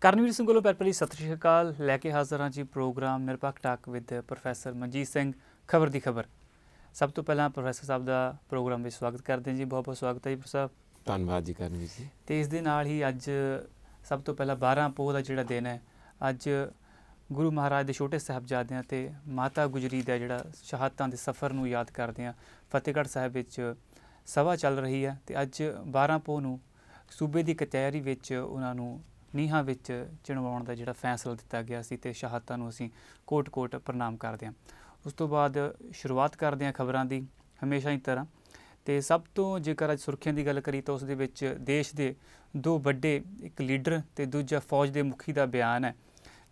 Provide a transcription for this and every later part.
ਕਰਨਵੀਰ ਸਿੰਘ ਕੋਲੋਂ ਪਰਪਲੀ ਸਤਿ ਸ਼੍ਰੀ ਅਕਾਲ ਲੈ ਕੇ ਹਾਜ਼ਰ ਹਾਂ ਜੀ ਪ੍ਰੋਗਰਾਮ ਨਿਰਪੱਖ talk with professor Manjit Singh ਖਬਰ ਦੀ ਖਬਰ ਸਭ ਤੋਂ ਪਹਿਲਾਂ ਪ੍ਰੋਫੈਸਰ ਸਾਹਿਬ ਦਾ ਪ੍ਰੋਗਰਾਮ ਵਿੱਚ ਸਵਾਗਤ ਕਰਦੇ ਹਾਂ ਜੀ ਬਹੁਤ ਬਹੁਤ ਸਵਾਗਤ ਹੈ ਜੀ ਪ੍ਰੋਫੈਸਰ ਸਾਹਿਬ ਧੰਨਵਾਦ ਜੀ ਕਰਨਵੀਰ ਜੀ ਤੇ ਇਸ ਦੇ ਨਾਲ ਹੀ ਅੱਜ ਸਭ ਤੋਂ ਪਹਿਲਾਂ 12 ਪੋਹ ਦਾ ਜਿਹੜਾ ਦਿਨ ਹੈ ਅੱਜ ਗੁਰੂ ਮਹਾਰਾਜ ਦੇ ਛੋਟੇ ਸਾਹਿਬਜ਼ਾਦਿਆਂ ਤੇ ਮਾਤਾ ਗੁਜਰੀ ਦਾ ਜਿਹੜਾ ਸ਼ਹਾਦਤਾਂ ਦੇ ਸਫ਼ਰ ਨੂੰ ਯਾਦ ਕਰਦੇ ਹਾਂ ਫਤਿਹਗੜ੍ਹ ਸਾਹਿਬ ਵਿੱਚ ਸਭਾ ਚੱਲ ਰਹੀ ਹੈ ਤੇ ਅੱਜ 12 ਪੋਹ ਨੂੰ ਸੂਬੇ ਦੀ ਕਚਹਿਰੀ ਵਿੱਚ ਉਹਨਾਂ ਨੂੰ ਨੀਹਾਂ ਵਿੱਚ ਚਿਣਵਾਉਣ ਦਾ ਜਿਹੜਾ ਫੈਸਲਾ ਦਿੱਤਾ ਗਿਆ ਸੀ ਤੇ ਸ਼ਹਾਦਤਾਂ ਨੂੰ ਅਸੀਂ ਕੋਟ-ਕੋਟ ਪ੍ਰਣਾਮ ਕਰਦੇ ਹਾਂ ਉਸ ਤੋਂ ਬਾਅਦ ਸ਼ੁਰੂਆਤ ਕਰਦੇ ਹਾਂ ਖਬਰਾਂ ਦੀ ਹਮੇਸ਼ਾ ਹੀ ਤਰ੍ਹਾਂ ਤੇ ਸਭ ਤੋਂ ਜੇਕਰ ਅੱਜ ਸੁਰਖੀਆਂ ਦੀ ਗੱਲ ਕਰੀ ਤਾਂ ਉਸ ਦੇ ਵਿੱਚ ਦੇਸ਼ ਦੇ ਦੋ ਵੱਡੇ ਇੱਕ ਲੀਡਰ ਤੇ ਦੂਜਾ ਫੌਜ ਦੇ ਮੁਖੀ ਦਾ ਬਿਆਨ ਹੈ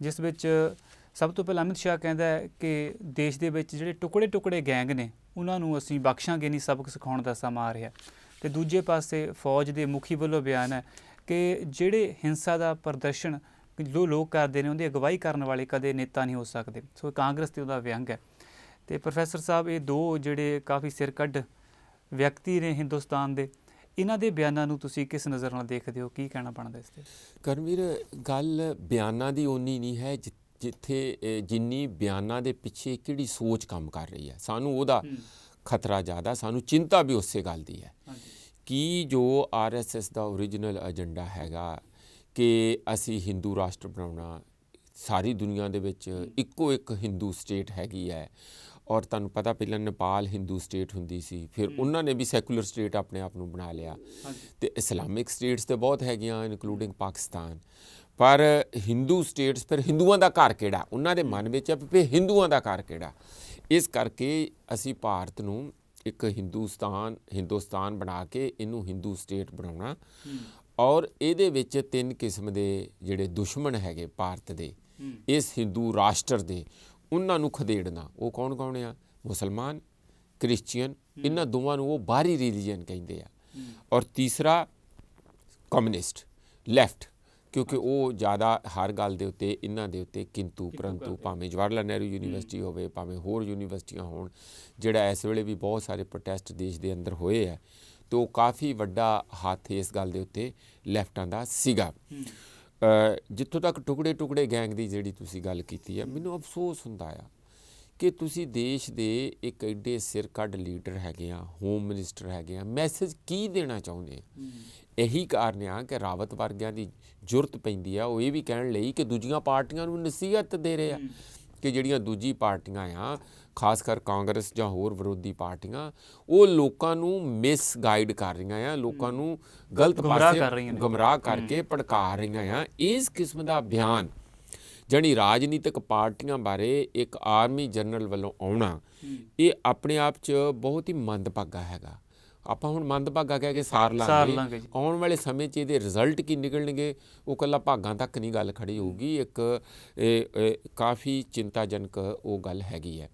ਜਿਸ ਵਿੱਚ ਸਭ ਤੋਂ ਪਹਿਲਾਂ ਅਮਿਤ ਸ਼ਾਹ ਕਹਿੰਦਾ ਹੈ ਕਿ ਦੇਸ਼ ਦੇ ਵਿੱਚ ਜਿਹੜੇ ਟੁਕੜੇ-ਟੁਕੜੇ ਗੈਂਗ ਨੇ ਉਹਨਾਂ ਨੂੰ ਅਸੀਂ ਬਖਸ਼ਾਂਗੇ ਨਹੀਂ ਸਬਕ ਸਿਖਾਉਣ ਦਾ ਸਮਾਂ ਆ ਰਿਹਾ ਤੇ ਦੂਜੇ ਪਾਸੇ ਫੌਜ ਦੇ ਮੁਖੀ ਵੱਲੋਂ ਬਿਆਨ ਹੈ ਕਿ ਜਿਹੜੇ ਹਿੰਸਾ ਦਾ ਪ੍ਰਦਰਸ਼ਨ ਜੋ ਲੋਕ ਕਰਦੇ ਨੇ ਉਹਦੀ ਅਗਵਾਈ ਕਰਨ ਵਾਲੇ ਕਦੇ ਨੇਤਾ ਨਹੀਂ ਹੋ ਸਕਦੇ ਸੋ ਕਾਂਗਰਸ ਤੇ ਉਹਦਾ ਵਿਅੰਗ ਹੈ ਤੇ ਪ੍ਰੋਫੈਸਰ ਸਾਹਿਬ ਇਹ ਦੋ ਜਿਹੜੇ ਕਾਫੀ ਸਿਰ ਕੱਢ ਵਿਅਕਤੀ ਨੇ ਹਿੰਦੁਸਤਾਨ ਦੇ ਇਹਨਾਂ ਦੇ ਬਿਆਨਾਂ ਨੂੰ ਤੁਸੀਂ ਕਿਸ ਨਜ਼ਰ ਨਾਲ ਦੇਖਦੇ ਹੋ ਕੀ ਕਹਿਣਾ ਬਣਦਾ ਇਸ ਤੇ ਕਰਮਵੀਰ ਗੱਲ ਬਿਆਨਾਂ ਦੀ ਓਨੀ ਨਹੀਂ ਹੈ ਜਿੱਥੇ ਜਿੰਨੀ ਬਿਆਨਾਂ ਦੇ ਪਿੱਛੇ ਕਿਹੜੀ ਸੋਚ ਕੰਮ ਕਰ ਰਹੀ ਹੈ ਸਾਨੂੰ ਉਹਦਾ ਖਤਰਾ ਜ਼ਿਆਦਾ ਸਾਨੂੰ ਚਿੰਤਾ ਵੀ ਉਸੇ ਗੱਲ ਦੀ ਹੈ ਹਾਂਜੀ ਕੀ ਜੋ ਆਰਐਸਐਸ ਦਾ origignal ਏਜੰਡਾ ਹੈਗਾ ਕਿ ਅਸੀਂ ਹਿੰਦੂ ਰਾਸ਼ਟਰ ਬਣਾਉਣਾ ਸਾਰੀ ਦੁਨੀਆ ਦੇ ਵਿੱਚ ਇੱਕੋ ਇੱਕ ਹਿੰਦੂ ਸਟੇਟ ਹੈਗੀ ਹੈ ਔਰ ਤੁਹਾਨੂੰ ਪਤਾ ਪਹਿਲਾਂ ਨੇਪਾਲ ਹਿੰਦੂ ਸਟੇਟ ਹੁੰਦੀ ਸੀ ਫਿਰ ਉਹਨਾਂ ਨੇ ਵੀ ਸੈਕੂਲਰ ਸਟੇਟ ਆਪਣੇ ਆਪ ਨੂੰ ਬਣਾ ਲਿਆ ਤੇ ਇਸਲਾਮਿਕ ਸਟੇਟਸ ਤੇ ਬਹੁਤ ਹੈਗੀਆਂ ਇਨਕਲੂਡਿੰਗ ਪਾਕਿਸਤਾਨ ਪਰ ਹਿੰਦੂ ਸਟੇਟਸ ਪਰ ਹਿੰਦੂਆਂ ਦਾ ਘਰ ਕਿਹੜਾ ਉਹਨਾਂ ਦੇ ਮਨ ਵਿੱਚ ਹੈ ਵੀ ਹਿੰਦੂਆਂ ਦਾ ਘਰ ਕਿਹੜਾ ਇਸ ਕਰਕੇ ਅਸੀਂ ਭਾਰਤ ਨੂੰ ਇੱਕ ਹਿੰਦੁਸਤਾਨ ਹਿੰਦੁਸਤਾਨ ਬਣਾ ਕੇ ਇਹਨੂੰ ਹਿੰਦੂ ਸਟੇਟ ਬਣਾਉਣਾ ਔਰ ਇਹਦੇ ਵਿੱਚ ਤਿੰਨ ਕਿਸਮ ਦੇ ਜਿਹੜੇ ਦੁਸ਼ਮਣ ਹੈਗੇ ਭਾਰਤ ਦੇ ਇਸ ਹਿੰਦੂ ਰਾਸ਼ਟਰ ਦੇ ਉਹਨਾਂ ਨੂੰ ਖਦੇੜਨਾ ਉਹ ਕੌਣ ਕੌਣ ਆ ਮੁਸਲਮਾਨ ਕ੍ਰਿਸਚੀਅਨ ਇਹਨਾਂ ਦੋਵਾਂ ਨੂੰ ਉਹ ਬਾਹਰੀ ਰਿਲੀਜੀਅਨ ਕਹਿੰਦੇ ਆ ਔਰ ਤੀਸਰਾ ਕਮਿਊਨਿਸਟ ਲੈਫਟ ਕਿਉਂਕਿ ਉਹ ਜ਼ਿਆਦਾ ਹਰ ਗੱਲ ਦੇ ਉੱਤੇ ਇਹਨਾਂ ਦੇ ਉੱਤੇ ਕਿੰਤੂ ਪਰੰਤੂ ਭਾਵੇਂ ਜਵਾਹਰ ਨਹਿਰੂ ਯੂਨੀਵਰਸਿਟੀ ਹੋਵੇ ਭਾਵੇਂ ਹੋਰ ਯੂਨੀਵਰਸਿਟੀਆਂ ਹੋਣ ਜਿਹੜਾ ਇਸ ਵੇਲੇ ਵੀ ਬਹੁਤ ਸਾਰੇ ਪ੍ਰੋਟੈਸਟ ਦੇਸ਼ ਦੇ ਅੰਦਰ ਹੋਏ ਆ ਤੋ ਕਾਫੀ ਵੱਡਾ ਹੱਥ ਇਸ ਗੱਲ ਦੇ ਉੱਤੇ ਲੈਫਟਾਂ ਦਾ ਸੀਗਾ ਜਿੱਥੋਂ ਤੱਕ ਟੁਕੜੇ ਟੁਕੜੇ ਗੈਂਗ ਦੀ ਜਿਹੜੀ ਤੁਸੀਂ ਗੱਲ ਕੀਤੀ ਹੈ ਮੈਨੂੰ ਅਫਸੋਸ ਹੁੰਦਾ ਆ ਕਿ ਤੁਸੀਂ ਦੇਸ਼ ਦੇ ਇੱਕ ਐਡੇ ਸਿਰ ਕੱਢ ਲੀਡਰ ਹੈਗੇ ਆ ਹੋਮ ਮਿਨਿਸਟਰ ਹੈਗੇ ਆ ਮੈਸੇਜ ਕੀ ਦੇਣਾ ਚਾਹੁੰਦੇ ਇਹ ਇਹੀ ਕਾਰਨ ਆ ਕਿ ਰਾਵਤ ਵਰਗਿਆਂ ਦੀ ਜੁਰਤ ਪੈਂਦੀ ਆ ਉਹ ਇਹ ਵੀ ਕਹਿਣ ਲਈ ਕਿ ਦੂਜੀਆਂ ਪਾਰਟੀਆਂ ਨੂੰ ਨਸੀਹਤ ਦੇ ਰਹੇ ਆ ਕਿ ਜਿਹੜੀਆਂ ਦੂਜੀ ਪਾਰਟੀਆਂ ਆ ਖਾਸ ਕਰ ਕਾਂਗਰਸ ਜਾਂ ਹੋਰ ਵਿਰੋਧੀ ਪਾਰਟੀਆਂ ਉਹ ਲੋਕਾਂ ਨੂੰ ਮਿਸ ਗਾਈਡ ਕਰ ਰਹੀਆਂ ਆ ਲੋਕਾਂ ਨੂੰ ਗਲਤ ਪਾਸੇ ਗੁੰਮਰਾਹ ਕਰਕੇ ਭੜਕਾ ਰਹੀਆਂ ਆ ਇਸ ਕਿਸਮ ਦਾ ਬਿਆਨ ਜਣੀ ਰਾਜਨੀਤਿਕ ਪਾਰਟੀਆਂ ਬਾਰੇ ਇੱਕ ਆਰਮੀ ਜਨਰਲ ਵੱਲੋਂ ਆਉਣਾ ਇਹ ਆਪਣੇ ਆਪ 'ਚ ਬਹੁਤ ਹੀ ਮੰਦਭਾਗਾ ਹੈਗਾ ਆਪਾਂ ਹੁਣ ਮੰਦਭਾਗਾ ਕਹਿ ਕੇ ਸਾਰ ਲਾਂਗੇ ਆਉਣ ਵਾਲੇ ਸਮੇਂ 'ਚ ਇਹਦੇ ਰਿਜ਼ਲਟ ਕੀ ਨਿਕਲਣਗੇ ਉਹ ਕੱਲਾ ਭਾਗਾਂ ਤੱਕ ਨਹੀਂ ਗੱਲ ਖੜੀ ਹੋਊਗੀ ਇੱਕ ਕਾਫੀ ਚਿੰਤਾਜਨਕ ਉਹ ਗੱਲ ਹੈਗੀ ਹੈ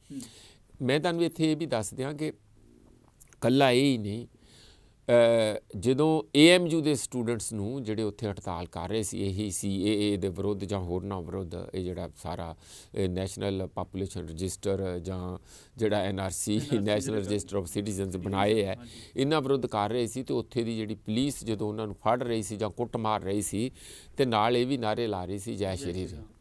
ਮੈਂ ਤੁਹਾਨੂੰ ਇੱਥੇ ਇਹ ਵੀ ਦੱਸ ਦਿਆਂ ਕਿ ਕੱਲਾ ਇਹ ਹੀ ਨਹੀਂ ਜਦੋਂ ਏਐਮਯੂ ਦੇ ਸਟੂਡੈਂਟਸ ਨੂੰ ਜਿਹੜੇ ਉੱਥੇ ਹੜਤਾਲ ਕਰ ਰਹੇ ਸੀ ਇਹੀ ਸੀਏਏ ਦੇ ਵਿਰੁੱਧ ਜਾਂ ਹੋਰ ਨਾ ਵਿਰੁੱਧ ਇਹ ਜਿਹੜਾ ਸਾਰਾ ਨੈਸ਼ਨਲ ਪਪੂਲੇਸ਼ਨ ਰਜਿਸਟਰ ਜਾਂ ਜਿਹੜਾ NRC national register of citizens ਬਣਾਏ ਹੈ ਇਹਨਾਂ ਵਿਰੁੱਧ ਕਰ ਰਹੇ ਸੀ ਤੇ ਉੱਥੇ ਦੀ ਜਿਹੜੀ ਪੁਲਿਸ ਜਦੋਂ ਉਹਨਾਂ ਨੂੰ ਫੜ ਰਹੀ ਸੀ ਜਾਂ ਕੁੱਟ ਮਾਰ ਰਹੀ ਸੀ ਤੇ ਨਾਲ ਇਹ ਵੀ ਨਾਰੇ ਲਾ ਰਹੀ ਸੀ ਜੈ ਸ਼੍ਰੀ ਰਾਮ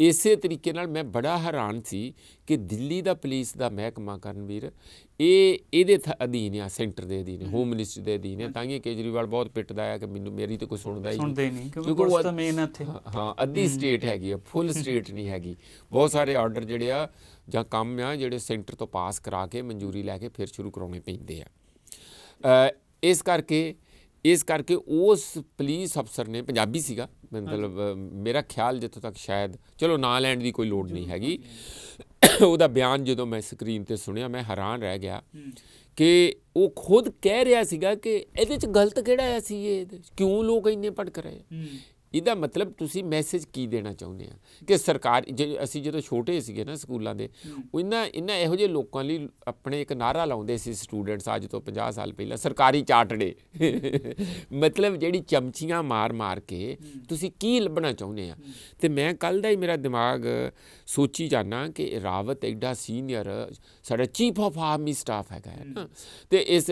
ਇਸੇ ਤਰੀਕੇ ਨਾਲ ਮੈਂ ਬੜਾ ਹੈਰਾਨ ਸੀ ਕਿ ਦਿੱਲੀ ਦਾ ਪੁਲਿਸ ਦਾ ਮਹਿਕਮਾ ਕਰਨਵੀਰ ਇਹ ਇਹਦੇ ਅਧੀਨ ਆ ਸੈਂਟਰ ਦੇ ਅਧੀਨ ਹੋਮ ਮਿਨਿਸਟਰ ਦੇ ਅਧੀਨ ਹੈ ਤਾਂ ਕਿ ਕੇਜਰੀਵਾਲ ਬਹੁਤ ਪਿੱਟਦਾ ਆ ਕਿ ਮੈਨੂੰ ਮੇਰੀ ਤੇ ਕੋਈ ਸੁਣਦਾ ਹੀ ਸੁਣਦੇ ਨਹੀਂ ਕਿਉਂਕਿ ਉਸ ਤਾਂ ਮੇਨ ਇੱਥੇ ਹਾਂ ਅੱਧੀ ਸਟੇਟ ਹੈਗੀ ਆ ਫੁੱਲ ਸਟੇਟ ਨਹੀਂ ਹੈਗੀ ਬਹੁਤ ਸਾਰੇ ਆਰਡਰ ਜਿਹੜੇ ਆ ਜਾਂ ਕੰਮ ਆ ਜਿਹੜੇ ਸੈਂਟਰ ਤੋਂ ਪਾਸ ਕਰਾ ਕੇ ਮਨਜ਼ੂਰੀ ਲੈ ਕੇ ਫਿਰ ਸ਼ੁਰੂ ਕਰਾਉਣੇ ਪੈਂਦੇ ਆ ਇਸ ਕਰਕੇ ਇਸ ਕਰਕੇ ਉਸ ਪੁਲਿਸ ਅਫਸਰ ਨੇ ਪੰਜਾਬੀ ਸੀਗਾ ਮਤਲਬ ਮੇਰਾ ਖਿਆਲ ਜਿੱਥੋਂ ਤੱਕ ਸ਼ਾਇਦ ਚਲੋ ਨਾ ਲੈਣ ਦੀ ਕੋਈ ਲੋੜ ਨਹੀਂ ਹੈਗੀ ਉਹਦਾ ਬਿਆਨ ਜਦੋਂ ਮੈਂ ਸਕਰੀਨ ਤੇ ਸੁਣਿਆ ਮੈਂ ਹੈਰਾਨ ਰਹਿ ਗਿਆ ਕਿ ਉਹ ਖੁਦ ਕਹਿ ਰਿਹਾ ਸੀਗਾ ਕਿ ਇਹਦੇ ਚ ਗਲਤ ਕਿਹੜਾ ਆ ਸੀ ਇਹ ਕਿਉਂ ਲੋਕ ਇੰਨੇ ਭਟਕ ਰਹੇ ਇਹਦਾ ਮਤਲਬ ਤੁਸੀਂ ਮੈਸੇਜ ਕੀ ਦੇਣਾ ਚਾਹੁੰਦੇ ਆ ਕਿ ਸਰਕਾਰ ਅਸੀਂ ਜਦੋਂ ਛੋਟੇ ਸੀਗੇ ਨਾ ਸਕੂਲਾਂ ਦੇ ਇਹਨਾਂ ਇਹਨਾਂ ਇਹੋ ਜਿਹੇ ਲੋਕਾਂ ਲਈ ਆਪਣੇ ਇੱਕ ਨਾਰਾ ਲਾਉਂਦੇ ਸੀ ਸਟੂਡੈਂਟਸ ਅੱਜ ਤੋਂ 50 ਸਾਲ ਪਹਿਲਾਂ ਸਰਕਾਰੀ ਚਾਟੜੇ ਮਤਲਬ ਜਿਹੜੀ ਚਮਚੀਆਂ ਮਾਰ-ਮਾਰ ਕੇ ਤੁਸੀਂ ਕੀ ਲੱਭਣਾ ਚਾਹੁੰਦੇ ਆ ਤੇ ਮੈਂ ਕੱਲ ਦਾ ਹੀ ਮੇਰਾ ਦਿਮਾਗ ਸੋਚੀ ਜਾਣਾ ਕਿ ਰਾਵਤ ਐਡਾ ਸੀਨੀਅਰ ਸਾਡਾ ਚੀਫ ਆਫ ਆਰਮੀ ਸਟਾਫ ਹੈਗਾ ਤੇ ਇਸ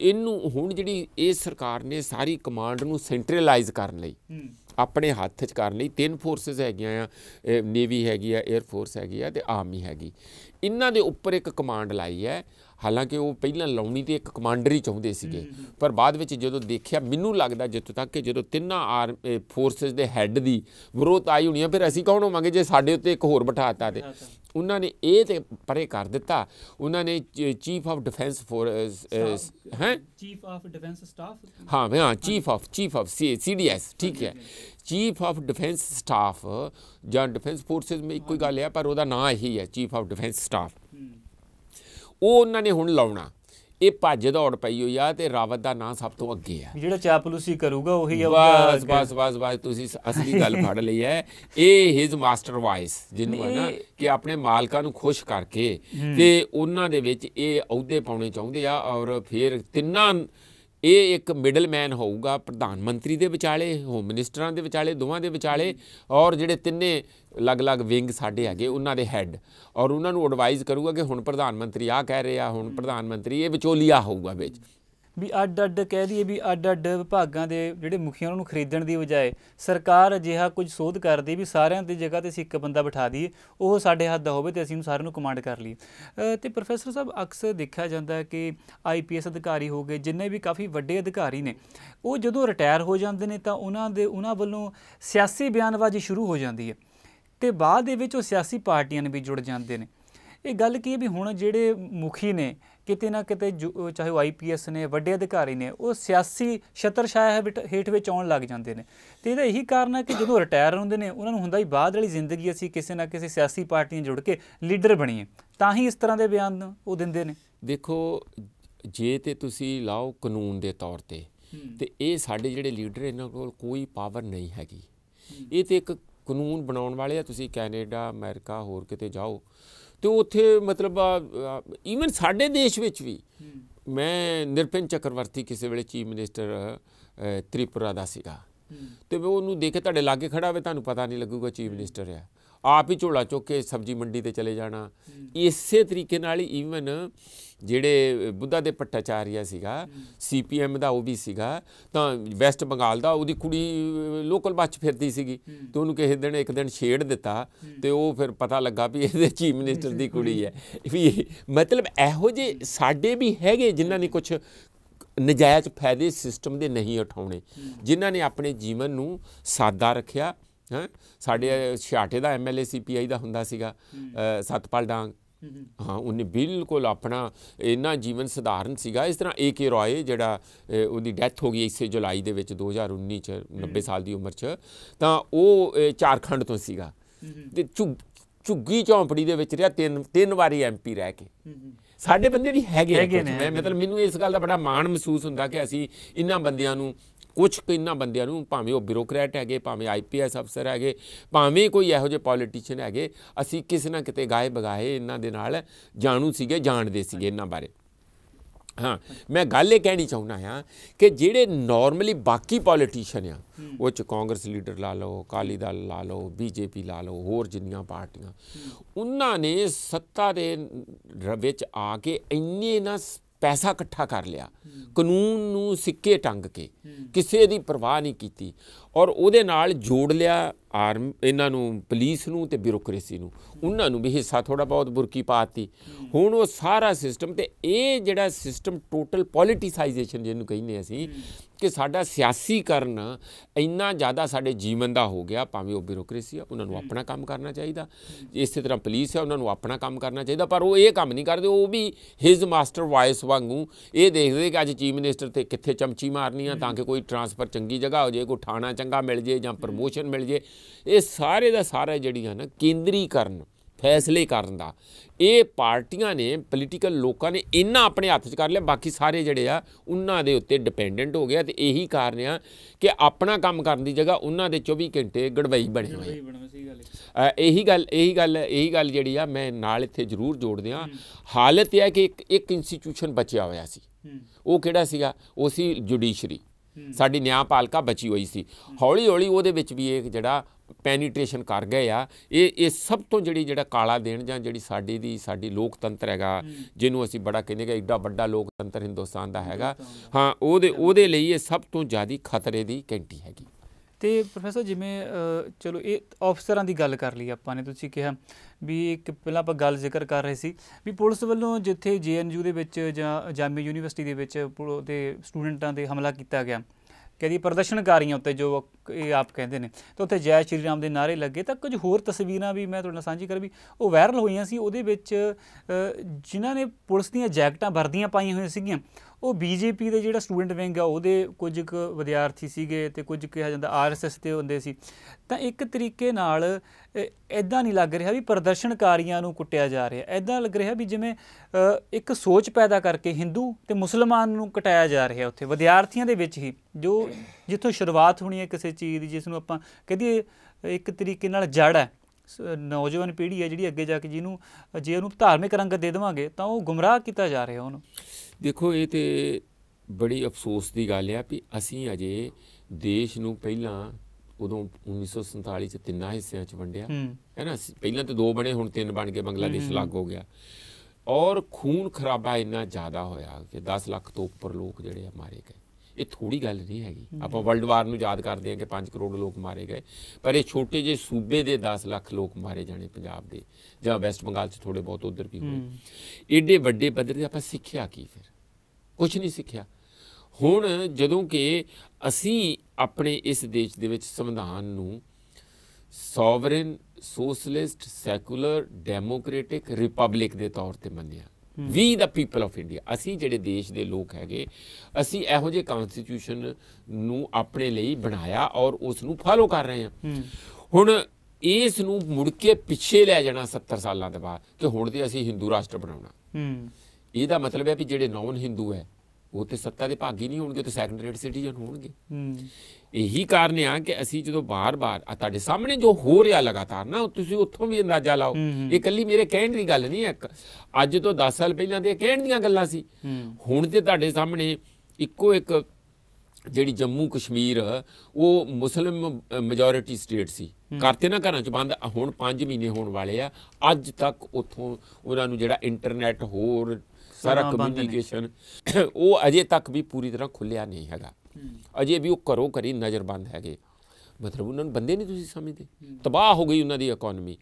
ਇਹਨੂੰ ਹੁਣ ਜਿਹੜੀ ਇਹ ਸਰਕਾਰ ਨੇ ਸਾਰੀ ਕਮਾਂਡ ਨੂੰ ਸੈਂਟਰਲਾਈਜ਼ ਕਰਨ ਲਈ ਆਪਣੇ ਹੱਥ 'ਚ ਕਰਨ ਲਈ ਤਿੰਨ ਫੋਰਸਸ ਹੈਗੀਆਂ ਆ ਨੇਵੀ ਹੈਗੀ ਆ 에ਅਰ ਫੋਰਸ ਹੈਗੀ ਆ ਤੇ ਆਰਮੀ ਹੈਗੀ ਇਹਨਾਂ ਦੇ ਉੱਪਰ ਇੱਕ ਕਮਾਂਡ ਲਾਈ ਹੈ ਹਾਲਾਂਕਿ ਉਹ ਪਹਿਲਾਂ ਲਾਉਣੀ ਤੇ ਇੱਕ ਕਮਾਂਡਰ ਹੀ ਚਾਹੁੰਦੇ ਸੀਗੇ ਪਰ ਬਾਅਦ ਵਿੱਚ ਜਦੋਂ ਦੇਖਿਆ ਮੈਨੂੰ ਲੱਗਦਾ ਜਿੱਤ ਤੱਕ ਕਿ ਜਦੋਂ ਤਿੰਨਾਂ ਆਰ ਫੋਰਸਸ ਦੇ ਹੈੱਡ ਦੀ ਵਿਰੋਧ ਆਈ ਹੋਣੀ ਆ ਫਿਰ ਅਸੀਂ ਕੌਣ ਹੋਵਾਂਗੇ ਜੇ ਸਾਡੇ ਉੱਤੇ ਇੱਕ ਹੋਰ ਬਿਠਾਤਾ ਤੇ ਉਹਨਾਂ ਨੇ ਇਹ ਤੇ ਪਰੇ ਕਰ ਦਿੱਤਾ ਉਹਨਾਂ ਨੇ ਚੀਫ ਆਫ ਡਿਫੈਂਸ ਫੋਰ ਹੈ ਚੀਫ ਆਫ ਡਿਫੈਂਸ ਸਟਾਫ ਹਾਂ ਹਾਂ chief of chief of CDS ਠੀਕ ਹੈ ਚੀਫ ਆਫ ਡਿਫੈਂਸ ਸਟਾਫ ਜਾਂ ਡਿਫੈਂਸ ਫੋਰਸਸ ਮੇਂ ਕੋਈ ਗੱਲ ਹੈ ਪਰ ਉਹਦਾ ਨਾਂ ਇਹੀ ਹੈ ਚੀਫ ਆਫ ਡਿਫੈਂਸ ਸਟਾਫ ਉਹ ਉਹਨਾਂ ਨੇ ਹੁਣ ਲਾਉਣਾ ਇਹ ਭੱਜ ਦੌੜ ਪਈ ਹੋਈ ਆ ਤੇ ਰਾਵਤ ਦਾ ਨਾਂ ਸਭ ਤੋਂ ਅੱਗੇ ਆ ਜਿਹੜਾ ਚਾਪਲੂਸੀ ਕਰੂਗਾ ਉਹੀ ਬਸ ਬਸ ਬਸ ਬਸ ਤੁਸੀਂ ਅਸਲੀ ਗੱਲ ਫੜ ਲਈ ਹੈ ਇਹ ਹਿਜ਼ ਮਾਸਟਰ ਵਾਇਸ ਜਿਹਨੂੰ ਹੈ ਨਾ ਕਿ ਆਪਣੇ ਮਾਲਕਾਂ ਨੂੰ ਖੁਸ਼ ਕਰਕੇ ਤੇ ਉਹਨਾਂ ਦੇ ਵਿੱਚ ਇਹ ਅਹੁਦੇ ਪਾਉਣੇ ਚਾਹੁੰਦੇ ਆ ਔਰ ਫਿਰ ਤਿੰਨਾਂ ਇਹ ਇੱਕ ਮਿਡਲਮੈਨ ਹੋਊਗਾ ਪ੍ਰਧਾਨ ਮੰਤਰੀ ਦੇ ਵਿਚਾਲੇ ਹੋਮ ਮਿਨਿਸਟਰਾਂ ਦੇ ਵਿਚਾਲੇ ਦੋਵਾਂ ਦੇ ਵਿਚਾਲੇ ਔਰ ਜਿਹੜੇ ਤਿੰਨੇ ਅਲੱਗ-ਅਲੱਗ ਵਿੰਗ ਸਾਡੇ ਹੈਗੇ ਉਹਨਾਂ ਦੇ ਹੈੱਡ ਔਰ ਉਹਨਾਂ ਨੂੰ ਐਡਵਾਈਸ ਕਰੂਗਾ ਕਿ ਹੁਣ ਪ੍ਰਧਾਨ ਮੰਤਰੀ ਆ ਕਹਿ ਰਿਹਾ ਹੁਣ ਪ੍ਰਧਾਨ ਮੰਤਰੀ ਇਹ ਵਿਚੋਲੀਆ ਹੋਊਗਾ ਵਿੱਚ ਵੀ ਅੱਡ-ਅੱਡ ਕਹਿ ਦਈਏ ਵੀ ਅੱਡ-ਅੱਡ ਵਿਭਾਗਾਂ ਦੇ ਜਿਹੜੇ ਮੁਖੀਆਂ ਉਹਨਾਂ ਨੂੰ ਖਰੀਦਣ ਦੀ ਬਜਾਏ ਸਰਕਾਰ ਅਜਿਹਾ ਕੁਝ ਸੋਧ ਕਰਦੀ ਵੀ ਸਾਰਿਆਂ ਦੀ ਜਗ੍ਹਾ ਤੇ ਅਸੀਂ ਇੱਕ ਬੰਦਾ ਬਿਠਾ ਦਈਏ ਉਹ ਸਾਡੇ ਹੱਥ ਦਾ ਹੋਵੇ ਤੇ ਅਸੀਂ ਸਾਰਿਆਂ ਨੂੰ ਕਮਾਂਡ ਕਰ ਲਈਏ ਤੇ ਪ੍ਰੋਫੈਸਰ ਸਾਹਿਬ ਅਕਸਰ ਦੇਖਿਆ ਜਾਂਦਾ ਕਿ ਆਈਪੀਐਸ ਅਧਿਕਾਰੀ ਹੋ ਗਏ ਜਿੰਨੇ ਵੀ ਕਾਫੀ ਵੱਡੇ ਅਧਿਕਾਰੀ ਨੇ ਉਹ ਜਦੋਂ ਰਿਟਾਇਰ ਹੋ ਜਾਂਦੇ ਨੇ ਤਾਂ ਉਹਨਾਂ ਦੇ ਉਹਨਾਂ ਵੱਲੋਂ ਸਿਆਸੀ ਬਿਆਨਬਾਜ਼ੀ ਸ਼ੁਰੂ ਹੋ ਜਾਂਦੀ ਹੈ ਤੇ ਬਾਅਦ ਦੇ ਵਿੱਚ ਉਹ ਸਿਆਸੀ ਪਾਰਟੀਆਂ ਨੇ ਵੀ ਜੁੜ ਜਾਂਦੇ ਨੇ ਇਹ ਗੱਲ ਕੀ ਹੈ ਵੀ ਹੁਣ ਜਿਹੜੇ ਮੁਖੀ ਨੇ ਕਿਤੇ ਨਾ ਕਿਤੇ ਚਾਹੇ ਉਹ ਆਈਪੀਐਸ ਨੇ ਵੱਡੇ ਅਧਿਕਾਰੀ ਨੇ ਉਹ ਸਿਆਸੀ ਛਤਰਛਾਇਆ ਹੇਠ ਵਿੱਚ ਆਉਣ ਲੱਗ ਜਾਂਦੇ ਨੇ ਤੇ ਇਹਦਾ ਇਹੀ ਕਾਰਨ ਹੈ ਕਿ ਜਦੋਂ ਰਿਟਾਇਰ ਹੁੰਦੇ ਨੇ ਉਹਨਾਂ ਨੂੰ ਹੁੰਦਾ ਹੀ ਬਾਅਦ ਵਾਲੀ ਜ਼ਿੰਦਗੀ ਅਸੀਂ ਕਿਸੇ ਨਾ ਕਿਸੇ ਸਿਆਸੀ ਪਾਰਟੀ ਨਾਲ ਜੁੜ ਕੇ ਲੀਡਰ ਬਣੀਏ ਤਾਂ ਹੀ ਇਸ ਤਰ੍ਹਾਂ ਦੇ ਬਿਆਨ ਉਹ ਦਿੰਦੇ ਨੇ ਦੇਖੋ ਜੇ ਤੇ ਤੁਸੀਂ ਲਾਓ ਕਾਨੂੰਨ ਦੇ ਤੌਰ ਤੇ ਤੇ ਇਹ ਸਾਡੇ ਜਿਹੜੇ ਲੀਡਰ ਇਹਨਾਂ ਕੋਲ ਕੋਈ ਪਾਵਰ ਨਹੀਂ ਹੈਗੀ ਇਹ ਤੇ ਇੱਕ ਕਾਨੂੰਨ ਬਣਾਉਣ ਵਾਲੇ ਆ ਤੁਸੀਂ ਕੈਨੇਡਾ ਅਮਰੀਕਾ ਹੋਰ ਕਿਤੇ ਜਾਓ ਤੇ ਉੱਥੇ ਮਤਲਬ ਈਵਨ ਸਾਡੇ ਦੇਸ਼ ਵਿੱਚ ਵੀ ਮੈਂ ਨਿਰਪਿੰਨ ਚੱਕਰਵਰਤੀ ਕਿਸੇ ਵੇਲੇ ਚੀਫ ਮਿਨਿਸਟਰ ਤ੍ਰਿਪੁਰਾ ਦਾ ਸੀਗਾ ਤੇ ਉਹ ਉਹਨੂੰ ਦੇਖ ਕੇ ਤੁਹਾਡੇ ਲਾਗੇ ਖੜਾ ਹੋਵੇ ਤੁਹਾਨੂੰ ਪਤਾ ਨਹੀਂ ਲੱਗੂਗਾ ਚੀਫ ਮਿਨਿਸਟਰ ਆ ਆਪ ਹੀ ਝੋਲਾ ਚੁੱਕ ਕੇ ਸਬਜ਼ੀ ਮੰਡੀ ਤੇ ਚਲੇ ਜਾਣਾ ਇਸੇ ਤਰੀਕੇ ਨਾਲ ਈਵਨ ਜਿਹੜੇ ਬੁੱਧਾ ਦੇ ਪੱਟਾਚਾਰੀਆ ਸੀਗਾ ਸੀਪੀਐਮ ਦਾ ਉਹ ਵੀ ਸੀਗਾ ਤਾਂ ਵੈਸਟ ਬੰਗਾਲ ਦਾ ਉਹਦੀ ਕੁੜੀ ਲੋਕਲ ਬੱਚ ਫਿਰਦੀ ਸੀਗੀ ਤੇ ਉਹਨੂੰ ਕਿਸੇ ਦਿਨ ਇੱਕ ਦਿਨ ਛੇੜ ਦਿੱਤਾ ਤੇ ਉਹ ਫਿਰ ਪਤਾ ਲੱਗਾ ਵੀ ਇਹਦੇ ਚੀਫ ਮਿਨਿਸਟਰ ਦੀ ਕੁੜੀ ਹੈ ਵੀ ਮਤਲਬ ਇਹੋ ਜੇ ਸਾਡੇ ਵੀ ਹੈਗੇ ਜਿਨ੍ਹਾਂ ਨੇ ਕੁਝ ਨਜਾਇਜ਼ ਫਾਇਦੇ ਸਿਸਟਮ ਦੇ ਨਹੀਂ ਉਠਾਉਣੇ ਜਿਨ੍ਹਾਂ ਨੇ ਆਪਣੇ ਜੀਵਨ ਨੂੰ ਸਾਦਾ ਰੱਖਿਆ ਸਾਡੇ ਛਾਟੇ ਦਾ ਐਮਐਲਏ ਸੀਪੀਆਈ ਦਾ ਹੁੰਦਾ ਸੀਗਾ ਸਤਪਾਲ ਡਾਂਗ ਹਾਂ ਉਹਨੇ ਬਿਲਕੁਲ ਆਪਣਾ ਇੰਨਾ ਜੀਵਨ ਸਧਾਰਨ ਸੀਗਾ ਇਸ ਤਰ੍ਹਾਂ ਏ ਕੇ ਰਾਏ ਜਿਹੜਾ ਉਹਦੀ ਡੈਥ ਹੋ ਗਈ ਇਸੇ ਜੁਲਾਈ ਦੇ ਵਿੱਚ 2019 ਚ 90 ਸਾਲ ਦੀ ਉਮਰ ਚ ਤਾਂ ਉਹ ਝਾਰਖੰਡ ਤੋਂ ਸੀਗਾ ਤੇ ਝੁੱਗੀ ਝੌਂਪੜੀ ਦੇ ਵਿੱਚ ਰਿਹਾ ਤਿੰਨ ਤਿੰਨ ਵਾਰੀ ਐਮਪੀ ਰਹਿ ਕੇ ਸਾਡੇ ਬੰਦੇ ਵੀ ਹੈਗੇ ਮੈਂ ਮਤਲਬ ਮੈਨੂੰ ਇਸ ਗੱਲ ਦਾ ਬੜਾ ਮਾਣ ਮਹਿਸੂਸ ਹੁੰਦਾ ਕਿ ਅਸੀਂ ਇਹਨਾਂ ਬੰਦਿਆਂ ਨੂੰ ਕੁਝ ਕਿੰਨਾ ਬੰਦਿਆਂ ਨੂੰ ਭਾਵੇਂ ਉਹ ਬਿਊਰੋਕਰੇਟ ਹੈਗੇ ਭਾਵੇਂ ਆਈਪੀਐਸ ਅਫਸਰ ਹੈਗੇ ਭਾਵੇਂ ਕੋਈ ਇਹੋ ਜਿਹੇ ਪੋਲੀਟੀਸ਼ੀਅਨ ਹੈਗੇ ਅਸੀਂ ਕਿਸੇ ਨਾ ਕਿਤੇ ਗਾਏ ਬਗਾਏ ਇਹਨਾਂ ਦੇ ਨਾਲ ਜਾਣੂ ਸੀਗੇ ਜਾਣਦੇ ਸੀਗੇ ਇਹਨਾਂ ਬਾਰੇ ਹਾਂ ਮੈਂ ਗੱਲ ਇਹ ਕਹਿਣੀ ਚਾਹੁੰਦਾ ਹਾਂ ਕਿ ਜਿਹੜੇ ਨਾਰਮਲੀ ਬਾਕੀ ਪੋਲੀਟੀਸ਼ੀਅਨ ਆ ਉਹ ਚ ਕਾਂਗਰਸ ਲੀਡਰ ਲਾ ਲਓ ਕਾਲੀ ਦਲ ਲਾ ਲਓ ਬੀਜੇਪੀ ਲਾ ਲਓ ਹੋਰ ਜਿੰਨੀਆਂ ਪਾਰਟੀਆਂ ਉਹਨਾਂ ਨੇ ਸੱਤਾ ਦੇ ਵਿੱਚ ਆ ਕੇ ਇੰਨੇ ਨਾ ਪੈਸਾ ਇਕੱਠਾ ਕਰ ਲਿਆ ਕਾਨੂੰਨ ਨੂੰ ਸਿੱਕੇ ਟੰਗ ਕੇ ਕਿਸੇ ਦੀ ਪਰਵਾਹ ਨਹੀਂ ਕੀਤੀ ਔਰ ਉਹਦੇ ਨਾਲ ਜੋੜ ਲਿਆ ਆਰਮ ਇਹਨਾਂ ਨੂੰ ਪੁਲਿਸ ਨੂੰ ਤੇ ਬਿਊਰੋਕ੍ਰੇਸੀ ਨੂੰ ਉਹਨਾਂ ਨੂੰ ਵੀ ਹਿੱਸਾ ਥੋੜਾ ਬਹੁਤ ਬੁਰਕੀ ਪਾਤੀ ਹੁਣ ਉਹ ਸਾਰਾ ਸਿਸਟਮ ਤੇ ਇਹ ਜਿਹੜਾ ਸਿਸਟਮ ਟੋਟਲ ਪੋਲਿਟਿਸਾਈਜੇਸ਼ਨ ਜਿਹਨੂੰ ਕਹਿੰਦੇ ਅਸੀਂ ਕਿ ਸਾਡਾ ਸਿਆਸੀ ਕਰਨ ਇੰਨਾ ਜ਼ਿਆਦਾ ਸਾਡੇ ਜੀਵਨ ਦਾ ਹੋ ਗਿਆ ਭਾਵੇਂ ਉਹ ਬਿਊਰੋਕ੍ਰੇਸੀ ਆ ਉਹਨਾਂ ਨੂੰ ਆਪਣਾ ਕੰਮ ਕਰਨਾ ਚਾਹੀਦਾ ਇਸੇ ਤਰ੍ਹਾਂ ਪੁਲਿਸ ਆ ਉਹਨਾਂ ਨੂੰ ਆਪਣਾ ਕੰਮ ਕਰਨਾ ਚਾਹੀਦਾ ਪਰ ਉਹ ਇਹ ਕੰਮ ਨਹੀਂ ਕਰਦੇ ਉਹ ਵੀ ਹਿਜ਼ ਮਾਸਟਰ ਵਾਇਸ ਵਾਂਗੂ ਇਹ ਦੇਖਦੇ ਕਿ ਅੱਜ ਚੀਫ ਮਿਨਿਸਟਰ ਤੇ ਕਿੱਥੇ ਚਮਚੀ ਮਾਰਨੀ ਆ ਤਾਂ ਕਿ ਕੋਈ ਟ੍ਰਾਂਸਫਰ ਚੰਗੀ ਜਗ੍ਹਾ ਹੋ ਜੇ ਕੋਈ ਥਾਣਾ ਚੰਗਾ ਮਿਲ ਜੇ ਜਾਂ ਪ੍ਰਮੋਸ਼ਨ ਮਿਲ ਜਾਏ ਇਹ ਸਾਰੇ ਦਾ ਸਾਰਾ ਜਿਹੜੀਆਂ ਨਾ ਕੇਂਦਰੀਕਰਨ ਫੈਸਲੇ ਕਰਨ ਦਾ ਇਹ ਪਾਰਟੀਆਂ ਨੇ ਪੋਲੀਟੀਕਲ ਲੋਕਾਂ ਨੇ ਇਹਨਾਂ ਆਪਣੇ ਹੱਥ 'ਚ ਕਰ ਲਿਆ ਬਾਕੀ ਸਾਰੇ ਜਿਹੜੇ ਆ ਉਹਨਾਂ ਦੇ ਉੱਤੇ ਡਿਪੈਂਡੈਂਟ ਹੋ ਗਿਆ ਤੇ ਇਹੀ ਕਾਰਨ ਆ ਕਿ ਆਪਣਾ ਕੰਮ ਕਰਨ ਦੀ ਜਗ੍ਹਾ ਉਹਨਾਂ ਦੇ 24 ਘੰਟੇ ਗੜਵਾਈ ਬਣੇ ਹੋਏ ਇਹੀ ਗੱਲ ਇਹੀ ਗੱਲ ਇਹੀ ਗੱਲ ਜਿਹੜੀ ਆ ਮੈਂ ਨਾਲ ਇੱਥੇ ਜ਼ਰੂਰ ਜੋੜ ਦਿਆਂ ਹਾਲਤ ਇਹ ਹੈ ਕਿ ਇੱਕ ਇੱਕ ਇੰਸਟੀਟਿਊਸ਼ਨ ਬਚਿਆ ਹੋਇਆ ਸੀ ਉਹ ਕਿਹੜਾ ਸੀਗਾ ਉਹ ਸੀ ਜੁਡੀਸ਼ਰੀ ਸਾਡੀ ਨਿਆਂਪਾਲਿਕਾ ਬਚੀ ਹੋਈ ਸੀ ਹੌਲੀ ਹੌਲੀ ਉਹਦੇ ਵਿੱਚ ਵੀ ਇੱਕ ਜਿਹੜਾ ਪੈਨੀਟ੍ਰੇਸ਼ਨ ਕਰ ਗਏ ਆ ਇਹ ਇਹ ਸਭ ਤੋਂ ਜਿਹੜੀ ਜਿਹੜਾ ਕਾਲਾ ਦੇਣ ਜਾਂ ਜਿਹੜੀ ਸਾਡੀ ਦੀ ਸਾਡੀ ਲੋਕਤੰਤਰ ਹੈਗਾ ਜਿਹਨੂੰ ਅਸੀਂ ਬੜਾ ਕਹਿੰਦੇ ਕਿ ਐਡਾ ਵੱਡਾ ਲੋਕਤੰਤਰ ਹਿੰਦੁਸਤਾਨ ਦਾ ਹੈਗਾ ਹਾਂ ਉਹਦੇ ਉਹਦੇ ਲਈ ਇਹ ਸਭ ਤੋਂ ਜ਼ਿਆਦੀ ਖਤਰੇ ਦੀ ਕੈਂਟੀ ਹੈਗੀ ਤੇ ਪ੍ਰੋਫੈਸਰ ਜਿਵੇਂ ਚਲੋ ਇਹ ਅਫਸਰਾਂ ਦੀ ਗੱਲ ਕਰ ਲਈ ਆਪਾਂ ਨੇ ਤੁਸੀਂ ਕਿਹਾ ਵੀ ਇੱਕ ਪਹਿਲਾਂ ਆਪਾਂ ਗੱਲ ਜ਼ਿਕਰ ਕਰ ਰਹੇ ਸੀ ਵੀ ਪੁਲਿਸ ਵੱਲੋਂ ਜਿੱਥੇ ਜੀਐਨਯੂ ਦੇ ਵਿੱਚ ਜਾਂ ਜਾਮੀ ਯੂਨੀਵਰਸਿਟੀ ਦੇ ਵਿੱਚ ਦੇ ਸਟੂਡੈਂਟਾਂ ਦੇ ਹਮਲਾ ਕੀਤਾ ਗਿਆ ਕਹਿੰਦੀ ਪ੍ਰਦਰਸ਼ਨਕਾਰੀਆਂ ਉੱਤੇ ਜੋ ਇਹ ਆਪ ਕਹਿੰਦੇ ਨੇ ਤਾਂ ਉੱਥੇ ਜੈ ਸ਼੍ਰੀ ਰਾਮ ਦੇ ਨਾਰੇ ਲੱਗੇ ਤਾਂ ਕੁਝ ਹੋਰ ਤਸਵੀਰਾਂ ਵੀ ਮੈਂ ਤੁਹਾਡੇ ਨਾਲ ਸਾਂਝੀ ਕਰ ਵੀ ਉਹ ਵਾਇਰਲ ਹੋਈਆਂ ਸੀ ਉਹਦੇ ਵਿੱਚ ਜਿਨ੍ਹਾਂ ਨੇ ਪੁਲਿਸ ਦੀਆਂ ਜੈਕਟਾਂ ਵਰਦੀਆਂ ਪਾਈਆਂ ਹੋਈਆਂ ਸੀਗੀਆਂ ਉਹ ਬੀਜੇਪੀ ਦੇ ਜਿਹੜਾ ਸਟੂਡੈਂਟ ਵਿੰਗ ਆ ਉਹਦੇ ਕੁਝ ਕੁ ਵਿਦਿਆਰਥੀ ਸੀਗੇ ਤੇ ਕੁਝ ਕਿਹਾ ਜਾਂਦਾ ਆਰਐਸਐਸ ਤੇ ਹੁੰਦੇ ਸੀ ਤਾਂ ਇੱਕ ਤਰੀਕੇ ਨਾਲ ਐਦਾਂ ਨਹੀਂ ਲੱਗ ਰਿਹਾ ਵੀ ਪ੍ਰਦਰਸ਼ਨਕਾਰੀਆਂ ਨੂੰ ਕੁੱਟਿਆ ਜਾ ਰਿਹਾ ਐਦਾਂ ਲੱਗ ਰਿਹਾ ਵੀ ਜਿਵੇਂ ਇੱਕ ਸੋਚ ਪੈਦਾ ਕਰਕੇ ਹਿੰਦੂ ਤੇ ਮੁਸਲਮਾਨ ਨੂੰ ਕਟਾਇਆ ਜਾ ਰਿਹਾ ਉੱਥੇ ਵਿਦਿਆਰਥੀਆਂ ਦੇ ਵਿੱਚ ਹੀ ਜੋ ਜਿੱਥੋਂ ਸ਼ੁਰੂਆਤ ਹੋਣੀ ਹੈ ਕਿਸੇ ਚੀਜ਼ ਦੀ ਜਿਸ ਨੂੰ ਆਪਾਂ ਕਹਦੇ ਇੱਕ ਤਰੀਕੇ ਨਾਲ ਜੜ ਹੈ ਨੌਜਵਾਨ ਪੀੜ੍ਹੀ ਹੈ ਜਿਹੜੀ ਅੱਗੇ ਜਾ ਕੇ ਜਿਹਨੂੰ ਜੇ ਉਹਨੂੰ ਧਾਰਮਿਕ ਰੰਗ ਦੇ ਦੇਵਾਂਗੇ ਤਾਂ ਉਹ ਗੁੰਮਰਾਹ ਕੀਤਾ ਜਾ ਰਿਹਾ ਉਹਨੂੰ ਦੇਖੋ ਇਹ ਤੇ ਬੜੀ ਅਫਸੋਸ ਦੀ ਗੱਲ ਆ ਵੀ ਅਸੀਂ ਅਜੇ ਦੇਸ਼ ਨੂੰ ਪਹਿਲਾਂ ਉਦੋਂ 1947 ਚ ਤਿੰਨਾਂ ਹਿੱਸਿਆਂ ਚ ਵੰਡਿਆ ਹੈ ਨਾ ਪਹਿਲਾਂ ਤੇ ਦੋ ਬਣੇ ਹੁਣ ਤਿੰਨ ਬਣ ਕੇ ਬੰਗਲਾਦੇਸ਼ ਲੱਗ ਹੋ ਗਿਆ ਔਰ ਖੂਨ ਖਰਾਬਾ ਇੰਨਾ ਜ਼ਿਆਦਾ ਹੋਇਆ ਕਿ 10 ਲੱਖ ਤੋਂ ਉੱਪਰ ਲੋਕ ਜਿਹੜੇ ਆ ਮਾਰੇ ਗਏ ਇਹ ਥੋੜੀ ਗੱਲ ਨਹੀਂ ਹੈਗੀ ਆਪਾਂ ਵਰਲਡ ਵਾਰ ਨੂੰ ਯਾਦ ਕਰਦੇ ਹਾਂ ਕਿ 5 ਕਰੋੜ ਲੋਕ ਮਾਰੇ ਗਏ ਪਰ ਇਹ ਛੋਟੇ ਜਿਹੇ ਸੂਬੇ ਦੇ 10 ਲੱਖ ਲੋਕ ਮਾਰੇ ਜਾਣੇ ਪੰਜਾਬ ਦੇ ਜਾਂ ਵੈਸਟ ਬੰਗਾਲ 'ਚ ਥੋੜੇ ਬਹੁਤ ਉਧਰ ਵੀ ਹੋਏ ਏਡੇ ਵੱਡੇ ਪੱਧਰ ਤੇ ਆਪਾਂ ਸਿੱਖਿਆ ਕੀ ਫਿਰ ਕੁਝ ਨਹੀਂ ਸਿੱਖਿਆ ਹੁਣ ਜਦੋਂ ਕਿ ਅਸੀਂ ਆਪਣੇ ਇਸ ਦੇਸ਼ ਦੇ ਵਿੱਚ ਸੰਵਿਧਾਨ ਨੂੰ sovereign socialist secular democratic republic ਦੇ ਤੌਰ ਤੇ ਮੰਨਿਆ ਵੀ ਦਾ ਪੀਪਲ ਆਫ ਇੰਡੀਆ ਅਸੀਂ ਜਿਹੜੇ ਦੇਸ਼ ਦੇ ਲੋਕ ਹੈਗੇ ਅਸੀਂ ਇਹੋ ਜਿਹੇ ਕਨਸਟੀਟਿਊਸ਼ਨ ਨੂੰ ਆਪਣੇ ਲਈ ਬਣਾਇਆ ਔਰ ਉਸ ਨੂੰ ਫਾਲੋ ਕਰ ਰਹੇ ਹਾਂ ਹੁਣ ਇਸ ਨੂੰ ਮੁੜ ਕੇ ਪਿੱਛੇ ਲੈ ਜਾਣਾ 70 ਸਾਲਾਂ ਦੇ ਬਾਅਦ ਕਿ ਹੁਣ ਤੇ ਅਸੀਂ ਹਿੰਦੂ ਰਾਸ਼ਟਰ ਬਣਾਉਣਾ ਹੂੰ ਇਹਦਾ ਮਤਲਬ ਹੈ ਕਿ ਜਿਹੜੇ ਨੌਨ ਹਿੰਦੂ ਹੈ ਉਹ ਤੇ ਸੱਤਾ ਦੇ ਭਾਗੀ ਨਹੀਂ ਹੋਣਗੇ ਤੇ ਸੈਕੰਡਰੀ ਸਿਟੀਜ਼ਨ ਹੋਣਗੇ ਹੂੰ ਇਹੀ ਕਾਰਨ ਹੈ ਕਿ ਅਸੀਂ ਜਦੋਂ ਬਾਰ-ਬਾਰ ਆ ਤੁਹਾਡੇ ਸਾਹਮਣੇ ਜੋ ਹੋ ਰਿਹਾ ਲਗਾਤਾਰ ਨਾ ਤੁਸੀਂ ਉੱਥੋਂ ਵੀ ਅੰਦਾਜ਼ਾ ਲਾਓ ਇਹ ਕੱਲੀ ਮੇਰੇ ਕਹਿਣ ਦੀ ਗੱਲ ਨਹੀਂ ਹੈ ਅੱਜ ਤੋਂ 10 ਸਾਲ ਪਹਿਲਾਂ ਦੇ ਕਹਿਣ ਦੀਆਂ ਗੱਲਾਂ ਸੀ ਹੁਣ ਤੇ ਤੁਹਾਡੇ ਸਾਹਮਣੇ ਇੱਕੋ ਇੱਕ ਜਿਹੜੀ ਜੰਮੂ ਕਸ਼ਮੀਰ ਉਹ ਮੁਸਲਮ ਮੈਜੋਰਿਟੀ ਸਟੇਟ ਸੀ ਕਰਤੇ ਨਾ ਘਰਾਂ ਚ ਬੰਦ ਹੁਣ 5 ਮਹੀਨੇ ਹੋਣ ਵਾਲੇ ਆ ਅੱਜ ਤੱਕ ਉੱਥੋਂ ਉਹਨਾਂ ਨੂੰ ਜਿਹੜਾ ਇੰਟਰਨੈਟ ਹੋਰ ਸਾਰਾ ਕਮਿਊਨੀਕੇਸ਼ਨ ਉਹ ਅਜੇ ਤੱਕ ਵੀ ਪੂਰੀ ਤਰ੍ਹਾਂ ਖੁੱਲਿਆ ਨਹੀਂ ਹੈਗਾ ਅਜੇ ਵੀ ਉਹ ਘਰੋਂ ਘਰੀ ਨਜ਼ਰਬੰਦ ਹੈਗੇ ਮਤਲਬ ਉਹਨਾਂ ਨੂੰ ਬੰਦੇ ਨਹੀਂ ਤੁਸੀਂ ਸਮਝਦੇ ਤਬਾਹ ਹੋ ਗਈ ਉਹਨਾਂ ਦੀ ਇਕਨੋਮੀ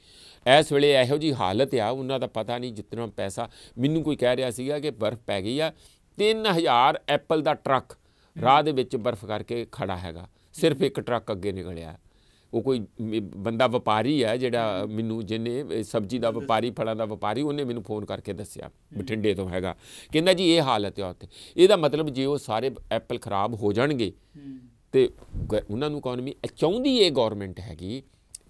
ਇਸ ਵੇਲੇ ਇਹੋ ਜੀ ਹਾਲਤ ਆ ਉਹਨਾਂ ਦਾ ਪਤਾ ਨਹੀਂ ਜਿੰਨਾ ਪੈਸਾ ਮੈਨੂੰ ਕੋਈ ਕਹਿ ਰਿਹਾ ਸੀਗਾ ਕਿ ਬਰਫ਼ ਪੈ ਗਈ ਆ 3000 ਐਪਲ ਦਾ ਟਰੱਕ ਰਾਹ ਦੇ ਵਿੱਚ ਬਰਫ਼ ਕਰਕੇ ਖੜਾ ਹੈਗਾ ਸਿਰਫ ਇੱਕ ਟਰੱਕ ਅੱਗੇ ਨਿਕਲਿਆ ਉਹ ਕੋਈ ਬੰਦਾ ਵਪਾਰੀ ਹੈ ਜਿਹੜਾ ਮੈਨੂੰ ਜਿਹਨੇ ਸਬਜ਼ੀ ਦਾ ਵਪਾਰੀ ਫੜਾਂ ਦਾ ਵਪਾਰੀ ਉਹਨੇ ਮੈਨੂੰ ਫੋਨ ਕਰਕੇ ਦੱਸਿਆ ਬਠਿੰਡੇ ਤੋਂ ਹੈਗਾ ਕਹਿੰਦਾ ਜੀ ਇਹ ਹਾਲਤ ਹੈ ਉੱਥੇ ਇਹਦਾ ਮਤਲਬ ਜੇ ਉਹ ਸਾਰੇ ਐਪਲ ਖਰਾਬ ਹੋ ਜਾਣਗੇ ਤੇ ਉਹਨਾਂ ਨੂੰ ਇਕਨੋਮੀ ਚਾਹੁੰਦੀ ਇਹ ਗਵਰਨਮੈਂਟ ਹੈਗੀ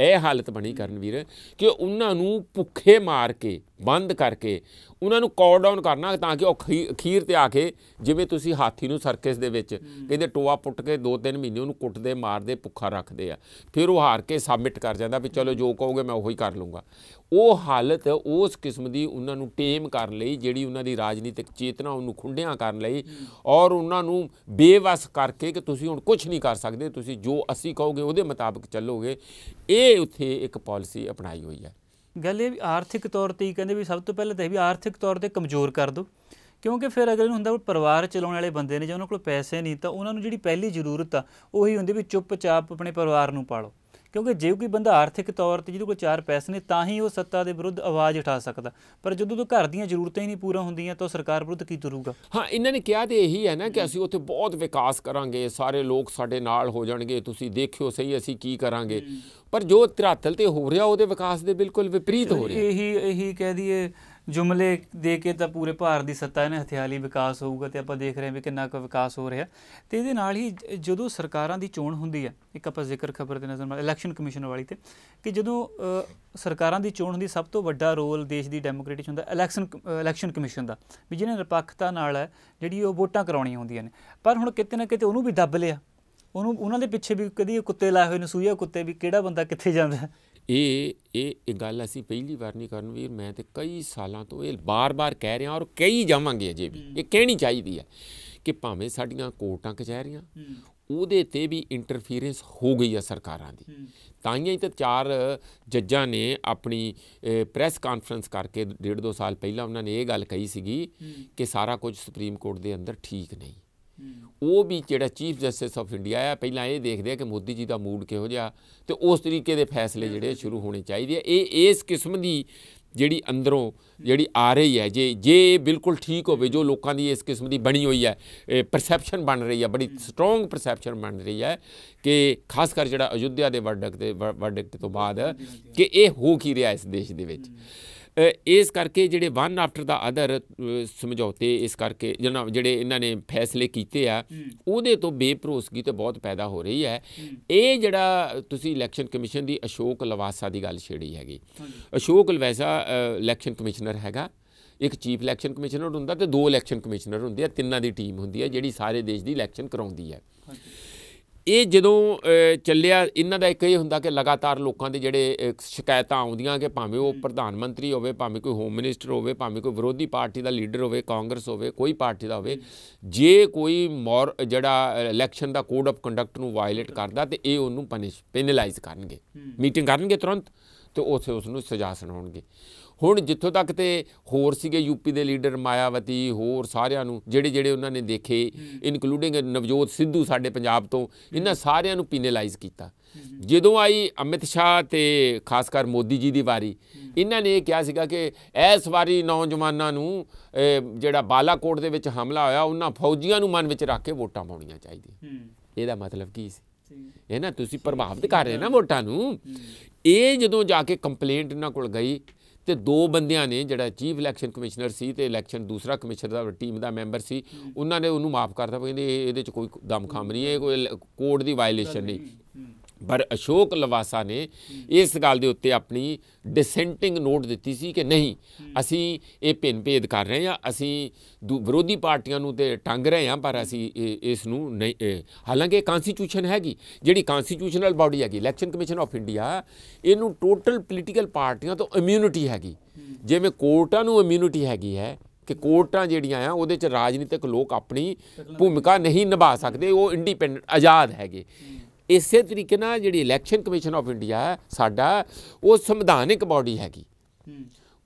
ਇਹ ਹਾਲਤ ਬਣੀ ਕਰਨ ਵੀਰ ਕਿ ਉਹਨਾਂ ਨੂੰ ਭੁੱਖੇ ਮਾਰ ਕੇ ਬੰਦ ਕਰਕੇ ਉਹਨਾਂ ਨੂੰ ਕੌਰ ਡਾਊਨ ਕਰਨਾ ਤਾਂ ਕਿ ਉਹ ਅਖੀਰ ਤੇ ਆ ਕੇ ਜਿਵੇਂ ਤੁਸੀਂ ਹਾਥੀ ਨੂੰ ਸਰਕਸ ਦੇ ਵਿੱਚ ਕਹਿੰਦੇ ਟੋਆ ਪੁੱਟ ਕੇ 2-3 ਮਹੀਨੇ ਉਹਨੂੰ ਕੁੱਟਦੇ ਮਾਰਦੇ ਭੁੱਖਾ ਰੱਖਦੇ ਆ ਫਿਰ ਉਹ ਹਾਰ ਕੇ ਸਬਮਿਟ ਕਰ ਜਾਂਦਾ ਵੀ ਚਲੋ ਜੋ ਕਹੋਗੇ ਮੈਂ ਉਹੀ ਕਰ ਲੂੰਗਾ ਉਹ ਹਾਲਤ ਉਸ ਕਿਸਮ ਦੀ ਉਹਨਾਂ ਨੂੰ ਟੇਮ ਕਰ ਲਈ ਜਿਹੜੀ ਉਹਨਾਂ ਦੀ ਰਾਜਨੀਤਿਕ ਚੇਤਨਾ ਉਹਨੂੰ ਖੁੰਡਿਆਂ ਕਰਨ ਲਈ ਔਰ ਉਹਨਾਂ ਨੂੰ ਬੇਵਸ ਕਰਕੇ ਕਿ ਤੁਸੀਂ ਹੁਣ ਕੁਝ ਨਹੀਂ ਕਰ ਸਕਦੇ ਤੁਸੀਂ ਜੋ ਅਸੀਂ ਕਹੋਗੇ ਉਹਦੇ ਮੁਤਾਬਕ ਚੱਲੋਗੇ ਇਹ ਉੱਥੇ ਇੱਕ ਪਾਲਿਸੀ ਅਪਣਾਈ ਹੋਈ ਹੈ ਗੱਲ ਇਹ ਵੀ ਆਰਥਿਕ ਤੌਰ ਤੇ ਹੀ ਕਹਿੰਦੇ ਵੀ ਸਭ ਤੋਂ ਪਹਿਲਾਂ ਤੇ ਵੀ ਆਰਥਿਕ ਤੌਰ ਤੇ ਕਮਜ਼ੋਰ ਕਰ ਦੋ ਕਿਉਂਕਿ ਫਿਰ ਅਗਲੇ ਨੂੰ ਹੁੰਦਾ ਉਹ ਪਰਿਵਾਰ ਚਲਾਉਣ ਵਾਲੇ ਬੰਦੇ ਨੇ ਜੇ ਉਹਨਾਂ ਕੋਲ ਪੈਸੇ ਨਹੀਂ ਤਾਂ ਉਹਨਾਂ ਨੂੰ ਜਿਹੜੀ ਪਹਿਲੀ ਜ਼ਰੂਰਤ ਆ ਉਹੀ ਹੁੰਦੀ ਵੀ ਚੁੱਪਚਾਪ ਆਪਣੇ ਪਰਿਵਾਰ ਨੂੰ ਪਾਲੋ ਕਿਉਂਕਿ ਜੇ ਕੋਈ ਬੰਦਾ ਆਰਥਿਕ ਤੌਰ ਤੇ ਜਿਹਦੇ ਕੋਲ ਚਾਰ ਪੈਸੇ ਨੇ ਤਾਂ ਹੀ ਉਹ ਸੱਤਾ ਦੇ ਵਿਰੁੱਧ ਆਵਾਜ਼ ਉਠਾ ਸਕਦਾ ਪਰ ਜਦੋਂ ਤੋਂ ਘਰ ਦੀਆਂ ਜ਼ਰੂਰਤਾਂ ਹੀ ਨਹੀਂ ਪੂਰੀਆਂ ਹੁੰਦੀਆਂ ਤਾਂ ਸਰਕਾਰ ਵਿਰੁੱਧ ਕੀ ਤੁਰੂਗਾ ਹਾਂ ਇਹਨਾਂ ਨੇ ਕਿਹਾ ਤੇ ਇਹੀ ਹੈ ਨਾ ਕਿ ਅਸੀਂ ਉੱਥੇ ਬਹੁਤ ਵਿਕਾਸ ਕਰਾਂਗੇ ਸਾਰੇ ਲੋਕ ਸਾਡੇ ਨਾਲ ਹੋ ਜਾਣਗੇ ਤੁਸੀਂ ਦੇਖਿਓ ਸਹੀ ਅਸੀਂ ਕੀ ਕਰਾਂਗੇ ਪਰ ਜੋ ਧਰਾਤਲ ਤੇ ਹੋ ਰਿਹਾ ਉਹਦੇ ਵਿਕਾਸ ਦੇ ਬਿਲਕੁਲ ਵਿਪਰੀਤ ਹੋ ਰਿਹਾ ਇਹੀ ਇਹੀ ਕਹਿ ਦਈਏ ਜੁਮਲੇ ਦੇ ਕੇ ਤਾਂ ਪੂਰੇ ਭਾਰਤ ਦੀ ਸੱਤਾ ਇਹਨੇ ਹਥਿਆਲੀ ਵਿਕਾਸ ਹੋਊਗਾ ਤੇ ਆਪਾਂ ਦੇਖ ਰਹੇ ਹਾਂ ਵੀ ਕਿੰਨਾ ਕੁ ਵਿਕਾਸ ਹੋ ਰਿਹਾ ਤੇ ਇਹਦੇ ਨਾਲ ਹੀ ਜਦੋਂ ਸਰਕਾਰਾਂ ਦੀ ਚੋਣ ਹੁੰਦੀ ਹੈ ਇੱਕ ਆਪਾਂ ਜ਼ਿਕਰ ਖਬਰ ਦੇ ਨਜ਼ਰ ਮਾਰ ਇਲੈਕਸ਼ਨ ਕਮਿਸ਼ਨ ਵਾਲੀ ਤੇ ਕਿ ਜਦੋਂ ਸਰਕਾਰਾਂ ਦੀ ਚੋਣ ਹੁੰਦੀ ਸਭ ਤੋਂ ਵੱਡਾ ਰੋਲ ਦੇਸ਼ ਦੀ ਡੈਮੋਕ੍ਰੇਟਿਕ ਹੁੰਦਾ ਇਲੈਕਸ਼ਨ ਇਲੈਕਸ਼ਨ ਕਮਿਸ਼ਨ ਦਾ ਵੀ ਜਿਹਨੇ ਨਿਰਪੱਖਤਾ ਨਾਲ ਹੈ ਜਿਹੜੀ ਉਹ ਵੋਟਾਂ ਕਰਾਉਣੀਆਂ ਹੁੰਦੀਆਂ ਨੇ ਪਰ ਹੁਣ ਕਿਤੇ ਨਾ ਕਿਤੇ ਉਹਨੂੰ ਵੀ ਦੱਬ ਲਿਆ ਉਹਨੂੰ ਉਹਨਾਂ ਦੇ ਪਿੱਛੇ ਵੀ ਕਦੀ ਕੁੱਤੇ ਲਾਏ ਹੋਏ ਨੇ ਸੂਈਆ ਕੁੱਤੇ ਵੀ ਕਿਹੜਾ ਬੰਦਾ ਕਿੱਥੇ ਜਾਂਦਾ ਇਹ ਇਹ ਗੱਲ ਅਸੀਂ ਪਹਿਲੀ ਵਾਰ ਨਹੀਂ ਕਰਨ ਵੀਰ ਮੈਂ ਤੇ ਕਈ ਸਾਲਾਂ ਤੋਂ ਇਹ ਬਾਰ-ਬਾਰ ਕਹਿ ਰਿਹਾ ਔਰ ਕਈ ਜਾਵਾਂਗੇ ਅਜੇ ਵੀ ਇਹ ਕਹਿਣੀ ਚਾਹੀਦੀ ਹੈ ਕਿ ਭਾਵੇਂ ਸਾਡੀਆਂ ਕੋਰਟਾਂ ਕਚਹਿਰੀਆਂ ਉਹਦੇ ਤੇ ਵੀ ਇੰਟਰਫੀਰੈਂਸ ਹੋ ਗਈ ਆ ਸਰਕਾਰਾਂ ਦੀ ਤਾਂ ਹੀ ਤਾਂ ਚਾਰ ਜੱਜਾਂ ਨੇ ਆਪਣੀ ਪ੍ਰੈਸ ਕਾਨਫਰੰਸ ਕਰਕੇ 1.5 ਸਾਲ ਪਹਿਲਾਂ ਉਹਨਾਂ ਨੇ ਇਹ ਗੱਲ ਕਹੀ ਸੀਗੀ ਕਿ ਸਾਰਾ ਕੁਝ ਸੁਪਰੀਮ ਕੋਰਟ ਦੇ ਅੰਦਰ ਠੀਕ ਨਹੀਂ ਉਹ ਵੀ ਜਿਹੜਾ ਚੀਫ ਜਸਟਿਸ ਆਫ ਇੰਡੀਆ ਆ ਪਹਿਲਾਂ ਇਹ ਦੇਖਦੇ ਆ ਕਿ ਮੋਦੀ ਜੀ ਦਾ ਮੂਡ ਕਿਹੋ ਜਿਹਾ ਤੇ ਉਸ ਤਰੀਕੇ ਦੇ ਫੈਸਲੇ ਜਿਹੜੇ ਸ਼ੁਰੂ ਹੋਣੇ ਚਾਹੀਦੇ ਆ ਇਹ ਇਸ ਕਿਸਮ ਦੀ ਜਿਹੜੀ ਅੰਦਰੋਂ ਜਿਹੜੀ ਆ ਰਹੀ ਹੈ ਜੇ ਜੇ ਬਿਲਕੁਲ ਠੀਕ ਹੋਵੇ ਜੋ ਲੋਕਾਂ ਦੀ ਇਸ ਕਿਸਮ ਦੀ ਬਣੀ ਹੋਈ ਹੈ ਪਰਸੈਪਸ਼ਨ ਬਣ ਰਹੀ ਹੈ ਬੜੀ ਸਟਰੋਂਗ ਪਰਸੈਪਸ਼ਨ ਬਣ ਰਹੀ ਹੈ ਕਿ ਖਾਸ ਕਰ ਜਿਹੜਾ ਅਯੁੱਧਿਆ ਦੇ ਵਰਡਕ ਦੇ ਵਰਡਕ ਤੋਂ ਬਾਅਦ ਕਿ ਇਹ ਹੋ ਕੀ ਰਿਹਾ ਇਸ ਦੇਸ਼ ਦੇ ਵਿੱਚ ਇਸ ਕਰਕੇ ਜਿਹੜੇ ਵਨ ਆਫਟਰ ਦਾ ਅਦਰ ਸਮਝੌਤੇ ਇਸ ਕਰਕੇ ਜਿਹੜੇ ਇਹਨਾਂ ਨੇ ਫੈਸਲੇ ਕੀਤੇ ਆ ਉਹਦੇ ਤੋਂ ਬੇਪਰੋਸਗੀ ਤੇ ਬਹੁਤ ਪੈਦਾ ਹੋ ਰਹੀ ਹੈ ਇਹ ਜਿਹੜਾ ਤੁਸੀਂ ਇਲੈਕਸ਼ਨ ਕਮਿਸ਼ਨ ਦੀ ਅਸ਼ੋਕ ਲਵਾਸਾ ਦੀ ਗੱਲ ਛੇੜੀ ਹੈਗੀ ਅਸ਼ੋਕ ਲਵਾਸਾ ਇਲੈਕਸ਼ਨ ਕਮਿਸ਼ਨਰ ਹੈਗਾ ਇੱਕ ਚੀਫ ਇਲੈਕਸ਼ਨ ਕਮਿਸ਼ਨਰ ਹੁੰਦਾ ਤੇ ਦੋ ਇਲੈਕਸ਼ਨ ਕਮਿਸ਼ਨਰ ਹੁੰਦੇ ਆ ਤਿੰਨਾਂ ਦੀ ਟੀਮ ਹੁੰਦੀ ਹੈ ਜਿਹੜੀ ਸਾਰੇ ਦੇਸ਼ ਦੀ ਇਲੈਕਸ਼ਨ ਕਰਾਉਂਦੀ ਹੈ ਇਹ ਜਦੋਂ ਚੱਲਿਆ ਇਹਨਾਂ ਦਾ ਇੱਕ ਇਹ ਹੁੰਦਾ ਕਿ ਲਗਾਤਾਰ ਲੋਕਾਂ ਦੇ ਜਿਹੜੇ ਸ਼ਿਕਾਇਤਾਂ ਆਉਂਦੀਆਂ ਕਿ ਭਾਵੇਂ ਉਹ ਪ੍ਰਧਾਨ ਮੰਤਰੀ ਹੋਵੇ ਭਾਵੇਂ ਕੋਈ ਹੋਮ ਮਿਨਿਸਟਰ ਹੋਵੇ ਭਾਵੇਂ ਕੋਈ ਵਿਰੋਧੀ ਪਾਰਟੀ ਦਾ ਲੀਡਰ ਹੋਵੇ ਕਾਂਗਰਸ ਹੋਵੇ ਕੋਈ ਪਾਰਟੀ ਦਾ ਹੋਵੇ ਜੇ ਕੋਈ ਮੋਰ ਜਿਹੜਾ ਇਲੈਕਸ਼ਨ ਦਾ ਕੋਡ ਆਫ ਕੰਡਕਟ ਨੂੰ ਵਾਇਲੇਟ ਕਰਦਾ ਤੇ ਇਹ ਉਹਨੂੰ ਪਨਿਸ਼ ਪੈਨਲਾਈਜ਼ ਕਰਨਗੇ ਮੀਟਿੰਗ ਕਰਨਗੇ ਤੁਰੰਤ ਤੇ ਉਥੇ ਉਸ ਨੂੰ ਸਜ਼ਾ ਸੁਣਾਉਣਗੇ ਹੁਣ ਜਿੱਥੋਂ ਤੱਕ ਤੇ ਹੋਰ ਸੀਗੇ ਯੂਪੀ ਦੇ ਲੀਡਰ ਮਾਇਆਵਤੀ ਹੋਰ ਸਾਰਿਆਂ ਨੂੰ ਜਿਹੜੇ ਜਿਹੜੇ ਉਹਨਾਂ ਨੇ ਦੇਖੇ ਇਨਕਲੂਡਿੰਗ ਨਵਜੋਤ ਸਿੱਧੂ ਸਾਡੇ ਪੰਜਾਬ ਤੋਂ ਇਹਨਾਂ ਸਾਰਿਆਂ ਨੂੰ ਪੀਨਲਾਈਜ਼ ਕੀਤਾ ਜਦੋਂ ਆਈ ਅਮਿਤ ਸ਼ਾਹ ਤੇ ਖਾਸ ਕਰ ਮੋਦੀ ਜੀ ਦੀ ਵਾਰੀ ਇਹਨਾਂ ਨੇ ਕਿਹਾ ਸੀਗਾ ਕਿ ਇਸ ਵਾਰੀ ਨੌਜਵਾਨਾਂ ਨੂੰ ਜਿਹੜਾ ਬਾਲਾਕੋਟ ਦੇ ਵਿੱਚ ਹਮਲਾ ਹੋਇਆ ਉਹਨਾਂ ਫੌਜੀਆਂ ਨੂੰ ਮਨ ਵਿੱਚ ਰੱਖ ਕੇ ਵੋਟਾਂ ਪਾਉਣੀਆਂ ਚਾਹੀਦੀਆਂ ਇਹਦਾ ਮਤਲਬ ਕੀ ਸੀ ਇਹ ਨਾ ਤੁਸੀਂ ਪ੍ਰਭਾਵਿਤ ਕਰ ਰਹੇ ਨਾ ਵੋਟਾਂ ਨੂੰ ਇਹ ਜਦੋਂ ਜਾ ਕੇ ਕੰਪਲੇਂਟ ਇਹਨਾਂ ਕੋਲ ਗਈ ਤੇ ਦੋ ਬੰਦਿਆਂ ਨੇ ਜਿਹੜਾ ਚੀਫ ਇਲੈਕਸ਼ਨ ਕਮਿਸ਼ਨਰ ਸੀ ਤੇ ਇਲੈਕਸ਼ਨ ਦੂਸਰਾ ਕਮਿਸ਼ਨਰ ਦਾ ਟੀਮ ਦਾ ਮੈਂਬਰ ਸੀ ਉਹਨਾਂ ਨੇ ਉਹਨੂੰ ਮਾਫ ਕਰਤਾ ਕਹਿੰਦੇ ਇਹਦੇ ਚ ਕੋਈ ਦਮਖਾਮ ਨਹੀਂ ਹੈ ਕੋਈ ਕੋਡ ਦੀ ਵਾਇਲੇਸ਼ਨ ਨਹੀਂ ਪਰ ਅਸ਼ੋਕ ਲਵਾਸਾ ਨੇ ਇਸ ਗੱਲ ਦੇ ਉੱਤੇ ਆਪਣੀ ਡਿਸੈਂਟਿੰਗ ਨੋਟ ਦਿੱਤੀ ਸੀ ਕਿ ਨਹੀਂ ਅਸੀਂ ਇਹ ਭਿੰਨ ਭੇਦ ਕਰ ਰਹੇ ਹਾਂ ਅਸੀਂ ਵਿਰੋਧੀ ਪਾਰਟੀਆਂ ਨੂੰ ਤੇ ਟੰਗ ਰਹੇ ਹਾਂ ਪਰ ਅਸੀਂ ਇਸ ਨੂੰ ਨਹੀਂ ਹਾਲਾਂਕਿ ਕਨਸਟੀਟਿਊਸ਼ਨ ਹੈਗੀ ਜਿਹੜੀ ਕਨਸਟੀਟਿਊਸ਼ਨਲ ਬਾਡੀ ਹੈਗੀ ਇਲੈਕਸ਼ਨ ਕਮਿਸ਼ਨ ਆਫ ਇੰਡੀਆ ਇਹਨੂੰ ਟੋਟਲ ਪੋਲੀਟੀਕਲ ਪਾਰਟੀਆਂ ਤੋਂ ਇਮਿਊਨਿਟੀ ਹੈਗੀ ਜਿਵੇਂ ਕੋਰਟਾਂ ਨੂੰ ਇਮਿਊਨਿਟੀ ਹੈਗੀ ਹੈ ਕਿ ਕੋਰਟਾਂ ਜਿਹੜੀਆਂ ਆ ਉਹਦੇ ਚ ਰਾਜਨੀਤਿਕ ਲੋਕ ਆਪਣੀ ਭੂਮਿਕਾ ਨਹੀਂ ਨਿਭਾ ਸਕਦੇ ਉਹ ਇੰਡੀਪੈਂਡੈਂਟ ਆਜ਼ਾਦ ਹੈਗੇ ਇਸੇ ਤਰੀਕੇ ਨਾਲ ਜਿਹੜੀ ਇਲੈਕਸ਼ਨ ਕਮਿਸ਼ਨ ਆਫ ਇੰਡੀਆ ਸਾਡਾ ਉਹ ਸੰਵਿਧਾਨਿਕ ਬਾਡੀ ਹੈਗੀ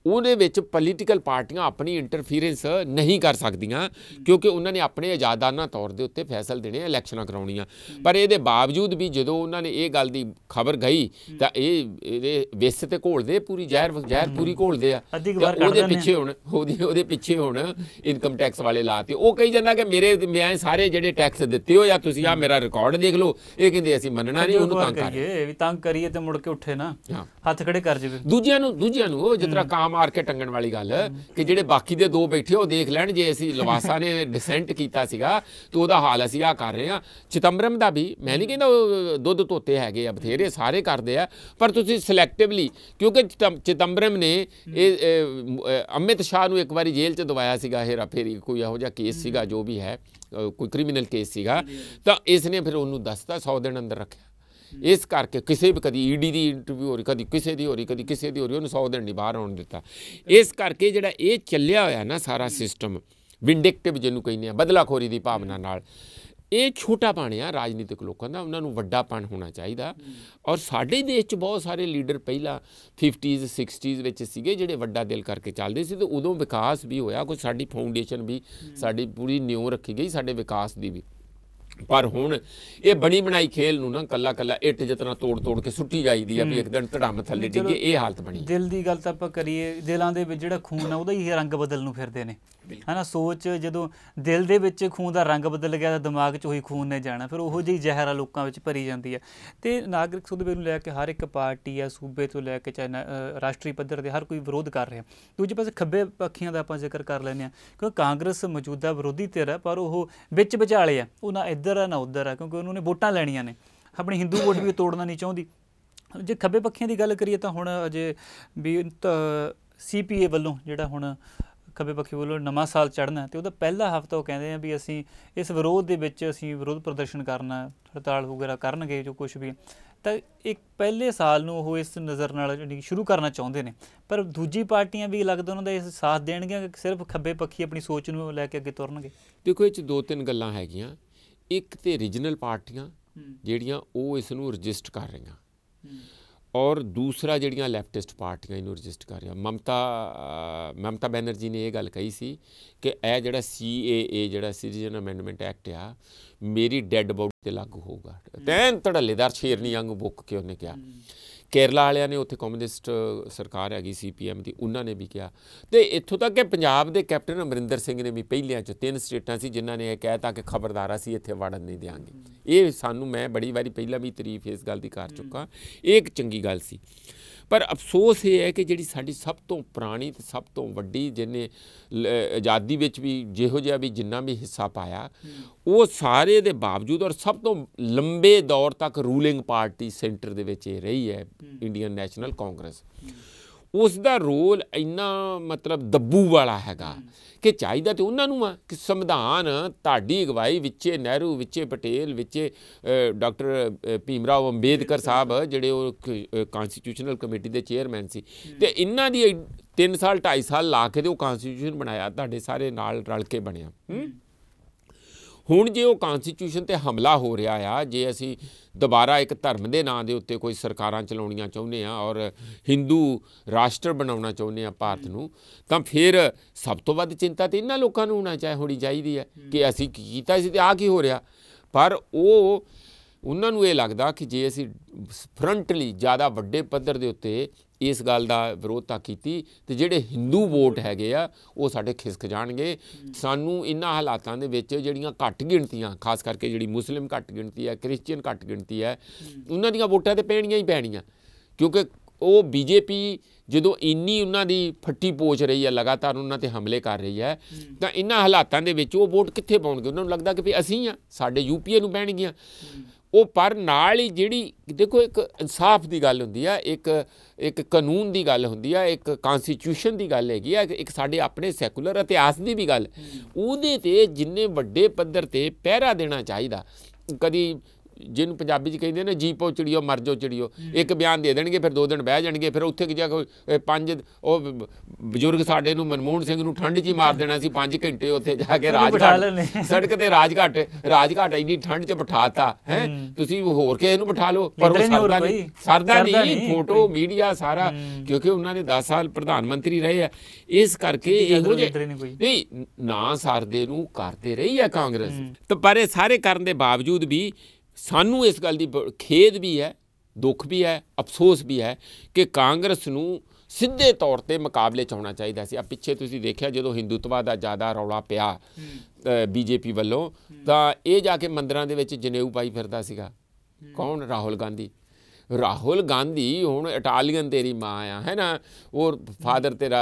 ਉਹਦੇ ਵਿੱਚ ਪੋਲੀਟੀਕਲ ਪਾਰਟੀਆਂ ਆਪਣੀ ਇੰਟਰਫੀਰੈਂਸ ਨਹੀਂ ਕਰ ਸਕਦੀਆਂ ਕਿਉਂਕਿ ਉਹਨਾਂ ਨੇ ਆਪਣੇ ਆਜ਼ਾਦਾਨਾ ਤੌਰ ਦੇ ਉੱਤੇ ਫੈਸਲ ਦੇਣੇ ਇਲੈਕਸ਼ਨਾਂ ਕਰਾਉਣੀਆਂ ਪਰ ਇਹਦੇ ਬਾਵਜੂਦ ਵੀ ਜਦੋਂ ਉਹਨਾਂ ਨੇ ਇਹ ਗੱਲ ਦੀ ਖਬਰ ਗਈ ਤਾਂ ਇਹ ਇਹਦੇ ਵੇਸੇ ਤੇ ਘੋਲਦੇ ਪੂਰੀ ਜ਼ਹਿਰ ਜ਼ਹਿਰ ਪੂਰੀ ਘੋਲਦੇ ਆ ਉਹਦੇ ਪਿੱਛੇ ਹੁਣ ਉਹਦੇ ਉਹਦੇ ਪਿੱਛੇ ਹੁਣ ਇਨਕਮ ਟੈਕਸ ਵਾਲੇ ਲਾਤੇ ਉਹ ਕਹੀ ਜਾਂਦਾ ਕਿ ਮੇਰੇ ਮੈਂ ਸਾਰੇ ਜਿਹੜੇ ਟੈਕਸ ਦਿੱਤੇ ਹੋ ਜਾਂ ਤੁਸੀਂ ਆ ਮੇਰਾ ਰਿਕਾਰਡ ਦੇਖ ਲਓ ਇਹ ਕਹਿੰਦੇ ਅਸੀਂ ਮੰਨਣਾ ਨਹੀਂ ਉਹਨੂੰ ਤੰਗ ਕਰੀਏ ਵੀ ਤੰਗ ਕਰੀਏ ਤੇ ਮੁੜ ਕੇ ਉੱਠੇ ਨਾ ਹੱਥ ਖੜੇ ਕਰ ਜਵੇ ਦੂਜਿਆਂ ਨੂੰ ਦੂਜਿਆਂ ਨੂੰ ਉਹ ਜਿਤਨਾ ਕਾਮ ਮਾਰ ਕੇ ਟੰਗਣ ਵਾਲੀ ਗੱਲ ਕਿ ਜਿਹੜੇ ਬਾਕੀ ਦੇ ਦੋ ਬੈਠੇ ਉਹ ਦੇਖ ਲੈਣ ਜੇ ਅਸੀਂ ਲਵਾਸਾ ਨੇ ਡਿਸੈਂਟ ਕੀਤਾ ਸੀਗਾ ਤੋ ਉਹਦਾ ਹਾਲ ਅਸੀਂ ਆ ਕਰ ਰਹੇ ਆ ਚਿਤੰਬਰਮ ਦਾ ਵੀ ਮੈਂ ਨਹੀਂ ਕਹਿੰਦਾ ਦੁੱਧ ਤੋਤੇ ਹੈਗੇ ਆ ਬਥੇਰੇ ਸਾਰੇ ਕਰਦੇ ਆ ਪਰ ਤੁਸੀਂ ਸਿਲੈਕਟਿਵਲੀ ਕਿਉਂਕਿ ਚਿਤੰਬਰਮ ਨੇ ਇਹ ਅਮਿਤ ਸ਼ਾਹ ਨੂੰ ਇੱਕ ਵਾਰੀ ਜੇਲ੍ਹ 'ਚ ਦਵਾਇਆ ਸੀਗਾ ਹੇਰਾ ਫੇਰੀ ਕੋਈ ਇਹੋ ਜਿਹਾ ਕੇਸ ਸੀਗਾ ਜੋ ਵੀ ਹੈ ਕੋਈ ਕ੍ਰਿਮੀਨਲ ਕੇਸ ਸੀਗਾ ਤਾਂ ਇਸ ਨੇ ਫਿਰ ਉਹਨੂੰ ਦੱਸਤਾ 100 ਦਿਨ ਅੰਦਰ ਰੱਖਿਆ ਇਸ ਕਰਕੇ ਕਿਸੇ ਵੀ ਕਦੀ ਈਡੀ ਦੀ ਇੰਟਰਵਿਊ ਹੋ ਰਹੀ ਕਦੀ ਕਿਸੇ ਦੀ ਹੋ ਰਹੀ ਕਦੀ ਕਿਸੇ ਦੀ ਹੋ ਰਹੀ ਉਹਨੂੰ 100 ਦਿਨ ਨਹੀਂ ਬਾਹਰ ਆਉਣ ਦਿੱਤਾ ਇਸ ਕਰਕੇ ਜਿਹੜਾ ਇਹ ਚੱਲਿਆ ਹੋਇਆ ਨਾ ਸਾਰਾ ਸਿਸਟਮ ਵਿੰਡਿਕਟਿਵ ਜਿਹਨੂੰ ਕਹਿੰਦੇ ਆ ਬਦਲਾਖੋਰੀ ਦੀ ਭਾਵਨਾ ਨਾਲ ਇਹ ਛੋਟਾ ਪਾਣ ਆ ਰਾਜਨੀਤਿਕ ਲੋਕਾਂ ਦਾ ਉਹਨਾਂ ਨੂੰ ਵੱਡਾ ਪਾਣ ਹੋਣਾ ਚਾਹੀਦਾ ਔਰ ਸਾਡੇ ਦੇਸ਼ 'ਚ ਬਹੁਤ ਸਾਰੇ ਲੀਡਰ ਪਹਿਲਾਂ 50s 60s ਵਿੱਚ ਸੀਗੇ ਜਿਹੜੇ ਵੱਡਾ ਦਿਲ ਕਰਕੇ ਚੱਲਦੇ ਸੀ ਤੇ ਉਦੋਂ ਵਿਕਾਸ ਵੀ ਹੋਇਆ ਕੋਈ ਸਾਡੀ ਫਾਊਂਡੇਸ਼ਨ ਵੀ ਸਾਡੀ ਪੂਰੀ ਨਿਉ ਰੱਖੀ ਗਈ ਸਾਡੇ ਵਿਕਾਸ ਦੀ ਵੀ ਪਰ ਹੁਣ ਇਹ ਬਣੀ ਬਣਾਈ ਖੇਲ ਨੂੰ ਨਾ ਕੱਲਾ ਕੱਲਾ ਇੱਟ ਜਿਤਨਾ ਤੋੜ ਤੋੜ ਕੇ ਸੁੱਟੀ ਜਾਈਦੀ ਆ ਵੀ ਇੱਕ ਦਿਨ ਧੜਮ ਥੱਲੇ ਡਿੱਗੇ ਇਹ ਹਾਲਤ ਬਣੀ ਦਿਲ ਦੀ ਗੱਲ ਤਾਂ ਆਪਾਂ ਕਰੀਏ ਦਿਲਾਂ ਦੇ ਵਿੱਚ ਜਿਹੜਾ ਖੂਨ ਆ ਉਹਦਾ ਹੀ ਰੰਗ ਬਦਲ ਨੂੰ ਫਿਰਦੇ ਨੇ ਹਨਾ ਸੋਚ ਜਦੋਂ ਦਿਲ ਦੇ ਵਿੱਚ ਖੂਨ ਦਾ ਰੰਗ ਬਦਲ ਗਿਆ ਤਾਂ ਦਿਮਾਗ 'ਚ ਉਹੀ ਖੂਨ ਨੇ ਜਾਣਾ ਫਿਰ ਉਹੋ ਜਿਹੀ ਜ਼ਹਿਰ ਆ ਲੋਕਾਂ ਵਿੱਚ ਭਰੀ ਜਾਂਦੀ ਹੈ ਤੇ ਨਾਗਰਿਕ ਸੁਧ ਬਿੱਲ ਨੂੰ ਲੈ ਕੇ ਹਰ ਇੱਕ ਪਾਰਟੀ ਆ ਸੂਬੇ ਤੋਂ ਲੈ ਕੇ ਚਾਹੇ ਰਾਸ਼ਟਰੀ ਪੱਧਰ ਤੇ ਹਰ ਕੋਈ ਵਿਰੋਧ ਕਰ ਰਿਹਾ ਦੂਜੇ ਪਾਸੇ ਖੱਬੇ ਪੱਖੀਆਂ ਦਾ ਆਪਾਂ ਜ਼ਿਕਰ ਕਰ ਲੈਨੇ ਆ ਕਿਉਂਕਿ ਕਾਂਗਰਸ ਮੌਜੂਦਾ ਵਿਰੋਧੀ ਧਿਰ ਹੈ ਪਰ ਉਹ ਵਿੱਚ ਵਿਚਾਲੇ ਆ ਉਹ ਨਾ ਇੱਧਰ ਆ ਨਾ ਉੱਧਰ ਆ ਕਿਉਂਕਿ ਉਹਨਾਂ ਨੇ ਵੋਟਾਂ ਲੈਣੀਆਂ ਨੇ ਆਪਣੀ ਹਿੰਦੂ ਵੋਟ ਵੀ ਤੋੜਨਾ ਨਹੀਂ ਚਾਹੁੰਦੀ ਜੇ ਖੱਬੇ ਪੱਖੀਆਂ ਦੀ ਗੱਲ ਕਰੀਏ ਤਾਂ ਹੁਣ ਅਜੇ ਵੀ ਸੀਪੀਏ ਵੱਲੋਂ ਜਿਹੜਾ ਹੁਣ ਖੱਬੇ ਪੱਖੀ ਵੱਲੋਂ ਨਵਾਂ ਸਾਲ ਚੜ੍ਹਨਾ ਤੇ ਉਹਦਾ ਪਹਿਲਾ ਹਫ਼ਤਾ ਉਹ ਕਹਿੰਦੇ ਆ ਵੀ ਅਸੀਂ ਇਸ ਵਿਰੋਧ ਦੇ ਵਿੱਚ ਅਸੀਂ ਵਿਰੋਧ ਪ੍ਰਦਰਸ਼ਨ ਕਰਨਾ ਹੜਤਾਲ ਵਗੈਰਾ ਕਰਨਗੇ ਜੋ ਕੁਝ ਵੀ ਤਾਂ ਇੱਕ ਪਹਿਲੇ ਸਾਲ ਨੂੰ ਉਹ ਇਸ ਨਜ਼ਰ ਨਾਲ ਸ਼ੁਰੂ ਕਰਨਾ ਚਾਹੁੰਦੇ ਨੇ ਪਰ ਦੂਜੀ ਪਾਰਟੀਆਂ ਵੀ ਲੱਗਦਾ ਉਹਨਾਂ ਦਾ ਇਸ ਸਾਥ ਦੇਣਗੀਆਂ ਕਿ ਸਿਰਫ ਖੱਬੇ ਪੱਖੀ ਆਪਣੀ ਸੋਚ ਨੂੰ ਲੈ ਕੇ ਅੱਗੇ ਤੁਰਨਗੇ ਦੇਖੋ ਇਹ ਚ ਦੋ ਤਿੰਨ ਗੱਲਾਂ ਹੈਗੀਆਂ ਇੱਕ ਤੇ ਰੀਜਨਲ ਪਾਰਟੀਆਂ ਜਿਹੜੀਆਂ ਉਹ ਇਸ ਨੂੰ ਰਜਿਸਟਰ ਕਰ ਰਹੀਆਂ ਔਰ ਦੂਸਰਾ ਜਿਹੜੀਆਂ ਲੈਫਟਿਸਟ ਪਾਰਟੀਆਂ ਇਹਨੂੰ ਰਜਿਸਟ ਕਰ ਰਿਹਾ ਮਮਤਾ ਮਮਤਾ ਬੈਨਰਜੀ ਨੇ ਇਹ ਗੱਲ ਕਹੀ ਸੀ ਕਿ ਇਹ ਜਿਹੜਾ ਸੀਏਏ ਜਿਹੜਾ ਸਿਟੀਜ਼ਨ ਅਮੈਂਡਮੈਂਟ ਐਕਟ ਆ ਮੇਰੀ ਡੈੱਡ ਬੋਡੀ ਤੇ ਲਾਗੂ ਹੋਊਗਾ ਤੈਨ ਤੜਲੇਦਾਰ ਸ਼ੇਰਨੀ ਵਾਂਗੂ ਬੁੱਕ ਕਿ ਉਹਨੇ ਕਿਹਾ ਕੇਰਲਾ ਵਾਲਿਆਂ ਨੇ ਉੱਥੇ ਕਮਿਊਨਿਸਟ ਸਰਕਾਰ ਹੈਗੀ ਸੀ ਪੀਐਮ ਦੀ ਉਹਨਾਂ ਨੇ ਵੀ ਕਿਹਾ ਤੇ ਇੱਥੋਂ ਤੱਕ ਕਿ ਪੰਜਾਬ ਦੇ ਕੈਪਟਨ ਅਮਰਿੰਦਰ ਸਿੰਘ ਨੇ ਵੀ ਪਹਿਲਿਆਂ ਚ ਤਿੰਨ ਸਟੇਟਾਂ ਸੀ ਜਿਨ੍ਹਾਂ ਨੇ ਇਹ ਕਹਿਤਾ ਕਿ ਖਬਰਦਾਰ ਅਸੀਂ ਇੱਥੇ ਵੜਨ ਨਹੀਂ ਦੇਵਾਂਗੇ ਇਹ ਸਾਨੂੰ ਮੈਂ ਬੜੀ ਵਾਰੀ ਪਹਿਲਾਂ ਵੀ ਤਾਰੀਫ ਇਸ ਗੱਲ ਦੀ ਕਰ ਚੁੱਕਾ ਇਹ ਇੱਕ ਚੰਗੀ ਗੱਲ ਸੀ ਪਰ ਅਫਸੋਸ ਇਹ ਹੈ ਕਿ ਜਿਹੜੀ ਸਾਡੀ ਸਭ ਤੋਂ ਪੁਰਾਣੀ ਤੇ ਸਭ ਤੋਂ ਵੱਡੀ ਜਿਹਨੇ ਆਜ਼ਾਦੀ ਵਿੱਚ ਵੀ ਜਿਹੋ ਜਿਹਾ ਵੀ ਜਿੰਨਾ ਵੀ ਹਿੱਸਾ ਪਾਇਆ ਉਹ ਸਾਰੇ ਦੇ ਬਾਵਜੂਦ ਔਰ ਸਭ ਤੋਂ ਲੰਬੇ ਦੌਰ ਤੱਕ ਰੂਲਿੰਗ ਪਾਰਟੀ ਸੈਂਟਰ ਦੇ ਵਿੱਚ ਇਹ ਰਹੀ ਹੈ ਇੰਡੀਅਨ ਨੈਸ਼ਨਲ ਕਾਂਗਰਸ ਉਸ ਦਾ ਰੋਲ ਇੰਨਾ ਮਤਲਬ ਦੱਬੂ ਵਾਲਾ ਹੈਗਾ ਕਿ ਚਾਹੀਦਾ ਤੇ ਉਹਨਾਂ ਨੂੰ ਆ ਕਿ ਸੰਵਿਧਾਨ ਤੁਹਾਡੀ ਅਗਵਾਈ ਵਿੱਚੇ ਨਹਿਰੂ ਵਿੱਚੇ ਪਟੇਲ ਵਿੱਚੇ ਡਾਕਟਰ ਭੀਮਰਾਓ ਅੰਬੇਦਕਰ ਸਾਹਿਬ ਜਿਹੜੇ ਉਹ ਕਨਸਟੀਟਿਊਸ਼ਨਲ ਕਮੇਟੀ ਦੇ ਚੇਅਰਮੈਨ ਸੀ ਤੇ ਇਹਨਾਂ ਦੀ 3 ਸਾਲ 2.5 ਸਾਲ ਲਾ ਕੇ ਤੇ ਉਹ ਕਨਸਟੀਟਿਊਸ਼ਨ ਬਣਾਇਆ ਤੁਹਾਡੇ ਸਾਰੇ ਨਾਲ ਰਲ ਕੇ ਬਣਿਆ ਹੁਣ ਜੇ ਉਹ ਕਨਸਟੀਟਿਊਸ਼ਨ ਤੇ ਹਮਲਾ ਹੋ ਰਿਹਾ ਆ ਜੇ ਅਸੀਂ ਦੁਬਾਰਾ ਇੱਕ ਧਰਮ ਦੇ ਨਾਂ ਦੇ ਉੱਤੇ ਕੋਈ ਸਰਕਾਰਾਂ ਚਲਾਉਣੀਆਂ ਚਾਹੁੰਦੇ ਆ ਔਰ ਹਿੰਦੂ ਰਾਸ਼ਟਰ ਬਣਾਉਣਾ ਚਾਹੁੰਦੇ ਆ ਭਾਰਤ ਨੂੰ ਤਾਂ ਫਿਰ ਸਭ ਤੋਂ ਵੱਧ ਚਿੰਤਾ ਤੇ ਇਹਨਾਂ ਲੋਕਾਂ ਨੂੰ ਹੋਣਾ ਚਾਹੀ ਹੋਣੀ ਚਾਹੀਦੀ ਹੈ ਕਿ ਅਸੀਂ ਕੀ ਕੀਤਾ ਸੀ ਤੇ ਆ ਕੀ ਹੋ ਰਿਹਾ ਪਰ ਉਹ ਉਹਨਾਂ ਨੂੰ ਇਹ ਲੱਗਦਾ ਕਿ ਜੇ ਅਸੀਂ ਫਰੰਟਲੀ ਜ਼ਿਆਦਾ ਵੱਡੇ ਪੱਧਰ ਦੇ ਉੱਤੇ ਇਸ ਗੱਲ ਦਾ ਵਿਰੋਧਤਾ ਕੀਤੀ ਤੇ ਜਿਹੜੇ ਹਿੰਦੂ ਵੋਟ ਹੈਗੇ ਆ ਉਹ ਸਾਡੇ ਖਿਸਕ ਜਾਣਗੇ ਸਾਨੂੰ ਇਨ੍ਹਾਂ ਹਾਲਾਤਾਂ ਦੇ ਵਿੱਚ ਜਿਹੜੀਆਂ ਘੱਟ ਗਿਣਤੀਆਂ ਖਾਸ ਕਰਕੇ ਜਿਹੜੀ ਮੁਸਲਿਮ ਘੱਟ ਗਿਣਤੀ ਹੈ ਕ੍ਰਿਸਚੀਅਨ ਘੱਟ ਗਿਣਤੀ ਹੈ ਉਹਨਾਂ ਦੀਆਂ ਵੋਟਾਂ ਤੇ ਪੈਣੀਆਂ ਹੀ ਪੈਣੀਆਂ ਕਿਉਂਕਿ ਉਹ ਬੀਜੇਪੀ ਜਦੋਂ ਇੰਨੀ ਉਹਨਾਂ ਦੀ ਫੱਟੀ ਪੋਚ ਰਹੀ ਹੈ ਲਗਾਤਾਰ ਉਹਨਾਂ ਤੇ ਹਮਲੇ ਕਰ ਰਹੀ ਹੈ ਤਾਂ ਇਨ੍ਹਾਂ ਹਾਲਾਤਾਂ ਦੇ ਵਿੱਚ ਉਹ ਵੋਟ ਕਿੱਥੇ ਪਾਉਣਗੇ ਉਹਨਾਂ ਨੂੰ ਲੱਗਦਾ ਕਿ ਵੀ ਅਸੀਂ ਆ ਸਾਡੇ ਯੂਪੀਏ ਨੂੰ ਪੈਣਗੀਆਂ ਉਹ ਪਰ ਨਾਲ ਹੀ ਜਿਹੜੀ ਦੇਖੋ ਇੱਕ ਇਨਸਾਫ ਦੀ ਗੱਲ ਹੁੰਦੀ ਆ ਇੱਕ ਇੱਕ ਕਾਨੂੰਨ ਦੀ ਗੱਲ ਹੁੰਦੀ ਆ ਇੱਕ ਕਨਸਟੀਟਿਊਸ਼ਨ ਦੀ ਗੱਲ ਹੈਗੀ ਆ ਇੱਕ ਸਾਡੇ ਆਪਣੇ ਸੈਕੂਲਰ ਇਤਿਹਾਸ ਦੀ ਵੀ ਗੱਲ ਉਹਦੇ ਤੇ ਜਿੰਨੇ ਵੱਡੇ ਪੱਧਰ ਤੇ ਪਹਿਰਾ ਦੇਣਾ ਚਾਹੀਦਾ ਕਦੀ ਜਿਹਨੂੰ ਪੰਜਾਬੀ 'ਚ ਕਹਿੰਦੇ ਨੇ ਜੀਪੋ ਚਿੜੀਓ ਮਰ ਜਾਓ ਚਿੜੀਓ ਇੱਕ ਬਿਆਨ ਦੇ ਦੇਣਗੇ ਫਿਰ ਦੋ ਦਿਨ ਬਹਿ ਜਾਣਗੇ ਫਿਰ ਉੱਥੇ ਕਿ ਜਾ ਕੋਈ ਪੰਜ ਉਹ ਬਜ਼ੁਰਗ ਸਾਡੇ ਨੂੰ ਮਨਮੋਹਨ ਸਿੰਘ ਨੂੰ ਠੰਡ 'ਚ ਹੀ ਮਾਰ ਦੇਣਾ ਸੀ 5 ਘੰਟੇ ਉੱਥੇ ਜਾ ਕੇ ਰਾਜਘਾਟ ਸੜਕ ਤੇ ਰਾਜਘਾਟ ਰਾਜਘਾਟ ਇੰਨੀ ਠੰਡ 'ਚ ਬਿਠਾਤਾ ਹੈ ਤੁਸੀਂ ਹੋਰ ਕਿਸੇ ਨੂੰ ਬਿਠਾ ਲਓ ਪਰ ਸਰਦਾ ਨਹੀਂ ਸਰਦਾ ਨਹੀਂ ਫੋਟੋ ਮੀਡੀਆ ਸਾਰਾ ਕਿਉਂਕਿ ਉਹਨਾਂ ਨੇ 10 ਸਾਲ ਪ੍ਰਧਾਨ ਮੰਤਰੀ ਰਹੇ ਆ ਇਸ ਕਰਕੇ ਇਹੋ ਜਿਹੇ ਨਹੀਂ ਨਾ ਸਰਦੇ ਨੂੰ ਕਰਦੇ ਰਹੀ ਆ ਕਾਂਗਰਸ ਤੇ ਪਰ ਇਹ ਸਾਰੇ ਕਰਨ ਦੇ ਬਾਵਜੂਦ ਵੀ ਸਾਨੂੰ ਇਸ ਗੱਲ ਦੀ ਖੇਦ ਵੀ ਹੈ ਦੁੱਖ ਵੀ ਹੈ ਅਫਸੋਸ ਵੀ ਹੈ ਕਿ ਕਾਂਗਰਸ ਨੂੰ ਸਿੱਧੇ ਤੌਰ ਤੇ ਮੁਕਾਬਲੇ ਚ ਹੋਣਾ ਚਾਹੀਦਾ ਸੀ ਆ ਪਿੱਛੇ ਤੁਸੀਂ ਦੇਖਿਆ ਜਦੋਂ ਹਿੰਦੂਤਵਾ ਦਾ ਜ਼ਿਆਦਾ ਰੌਲਾ ਪਿਆ ਬੀਜੇਪੀ ਵੱਲੋਂ ਤਾਂ ਇਹ ਜਾ ਕੇ ਮੰਦਰਾਂ ਦੇ ਵਿੱਚ ਜਨੇਊ ਪਾਈ ਫਿਰਦਾ ਸੀਗਾ ਕੌਣ ਰਾਹੁਲ ਗਾਂਧੀ ਰਾਹੁਲ ਗਾਂਧੀ ਹੁਣ ਇਟਾਲੀਅਨ ਤੇਰੀ ਮਾਂ ਆ ਹੈ ਨਾ ਉਹ ਫਾਦਰ ਤੇਰਾ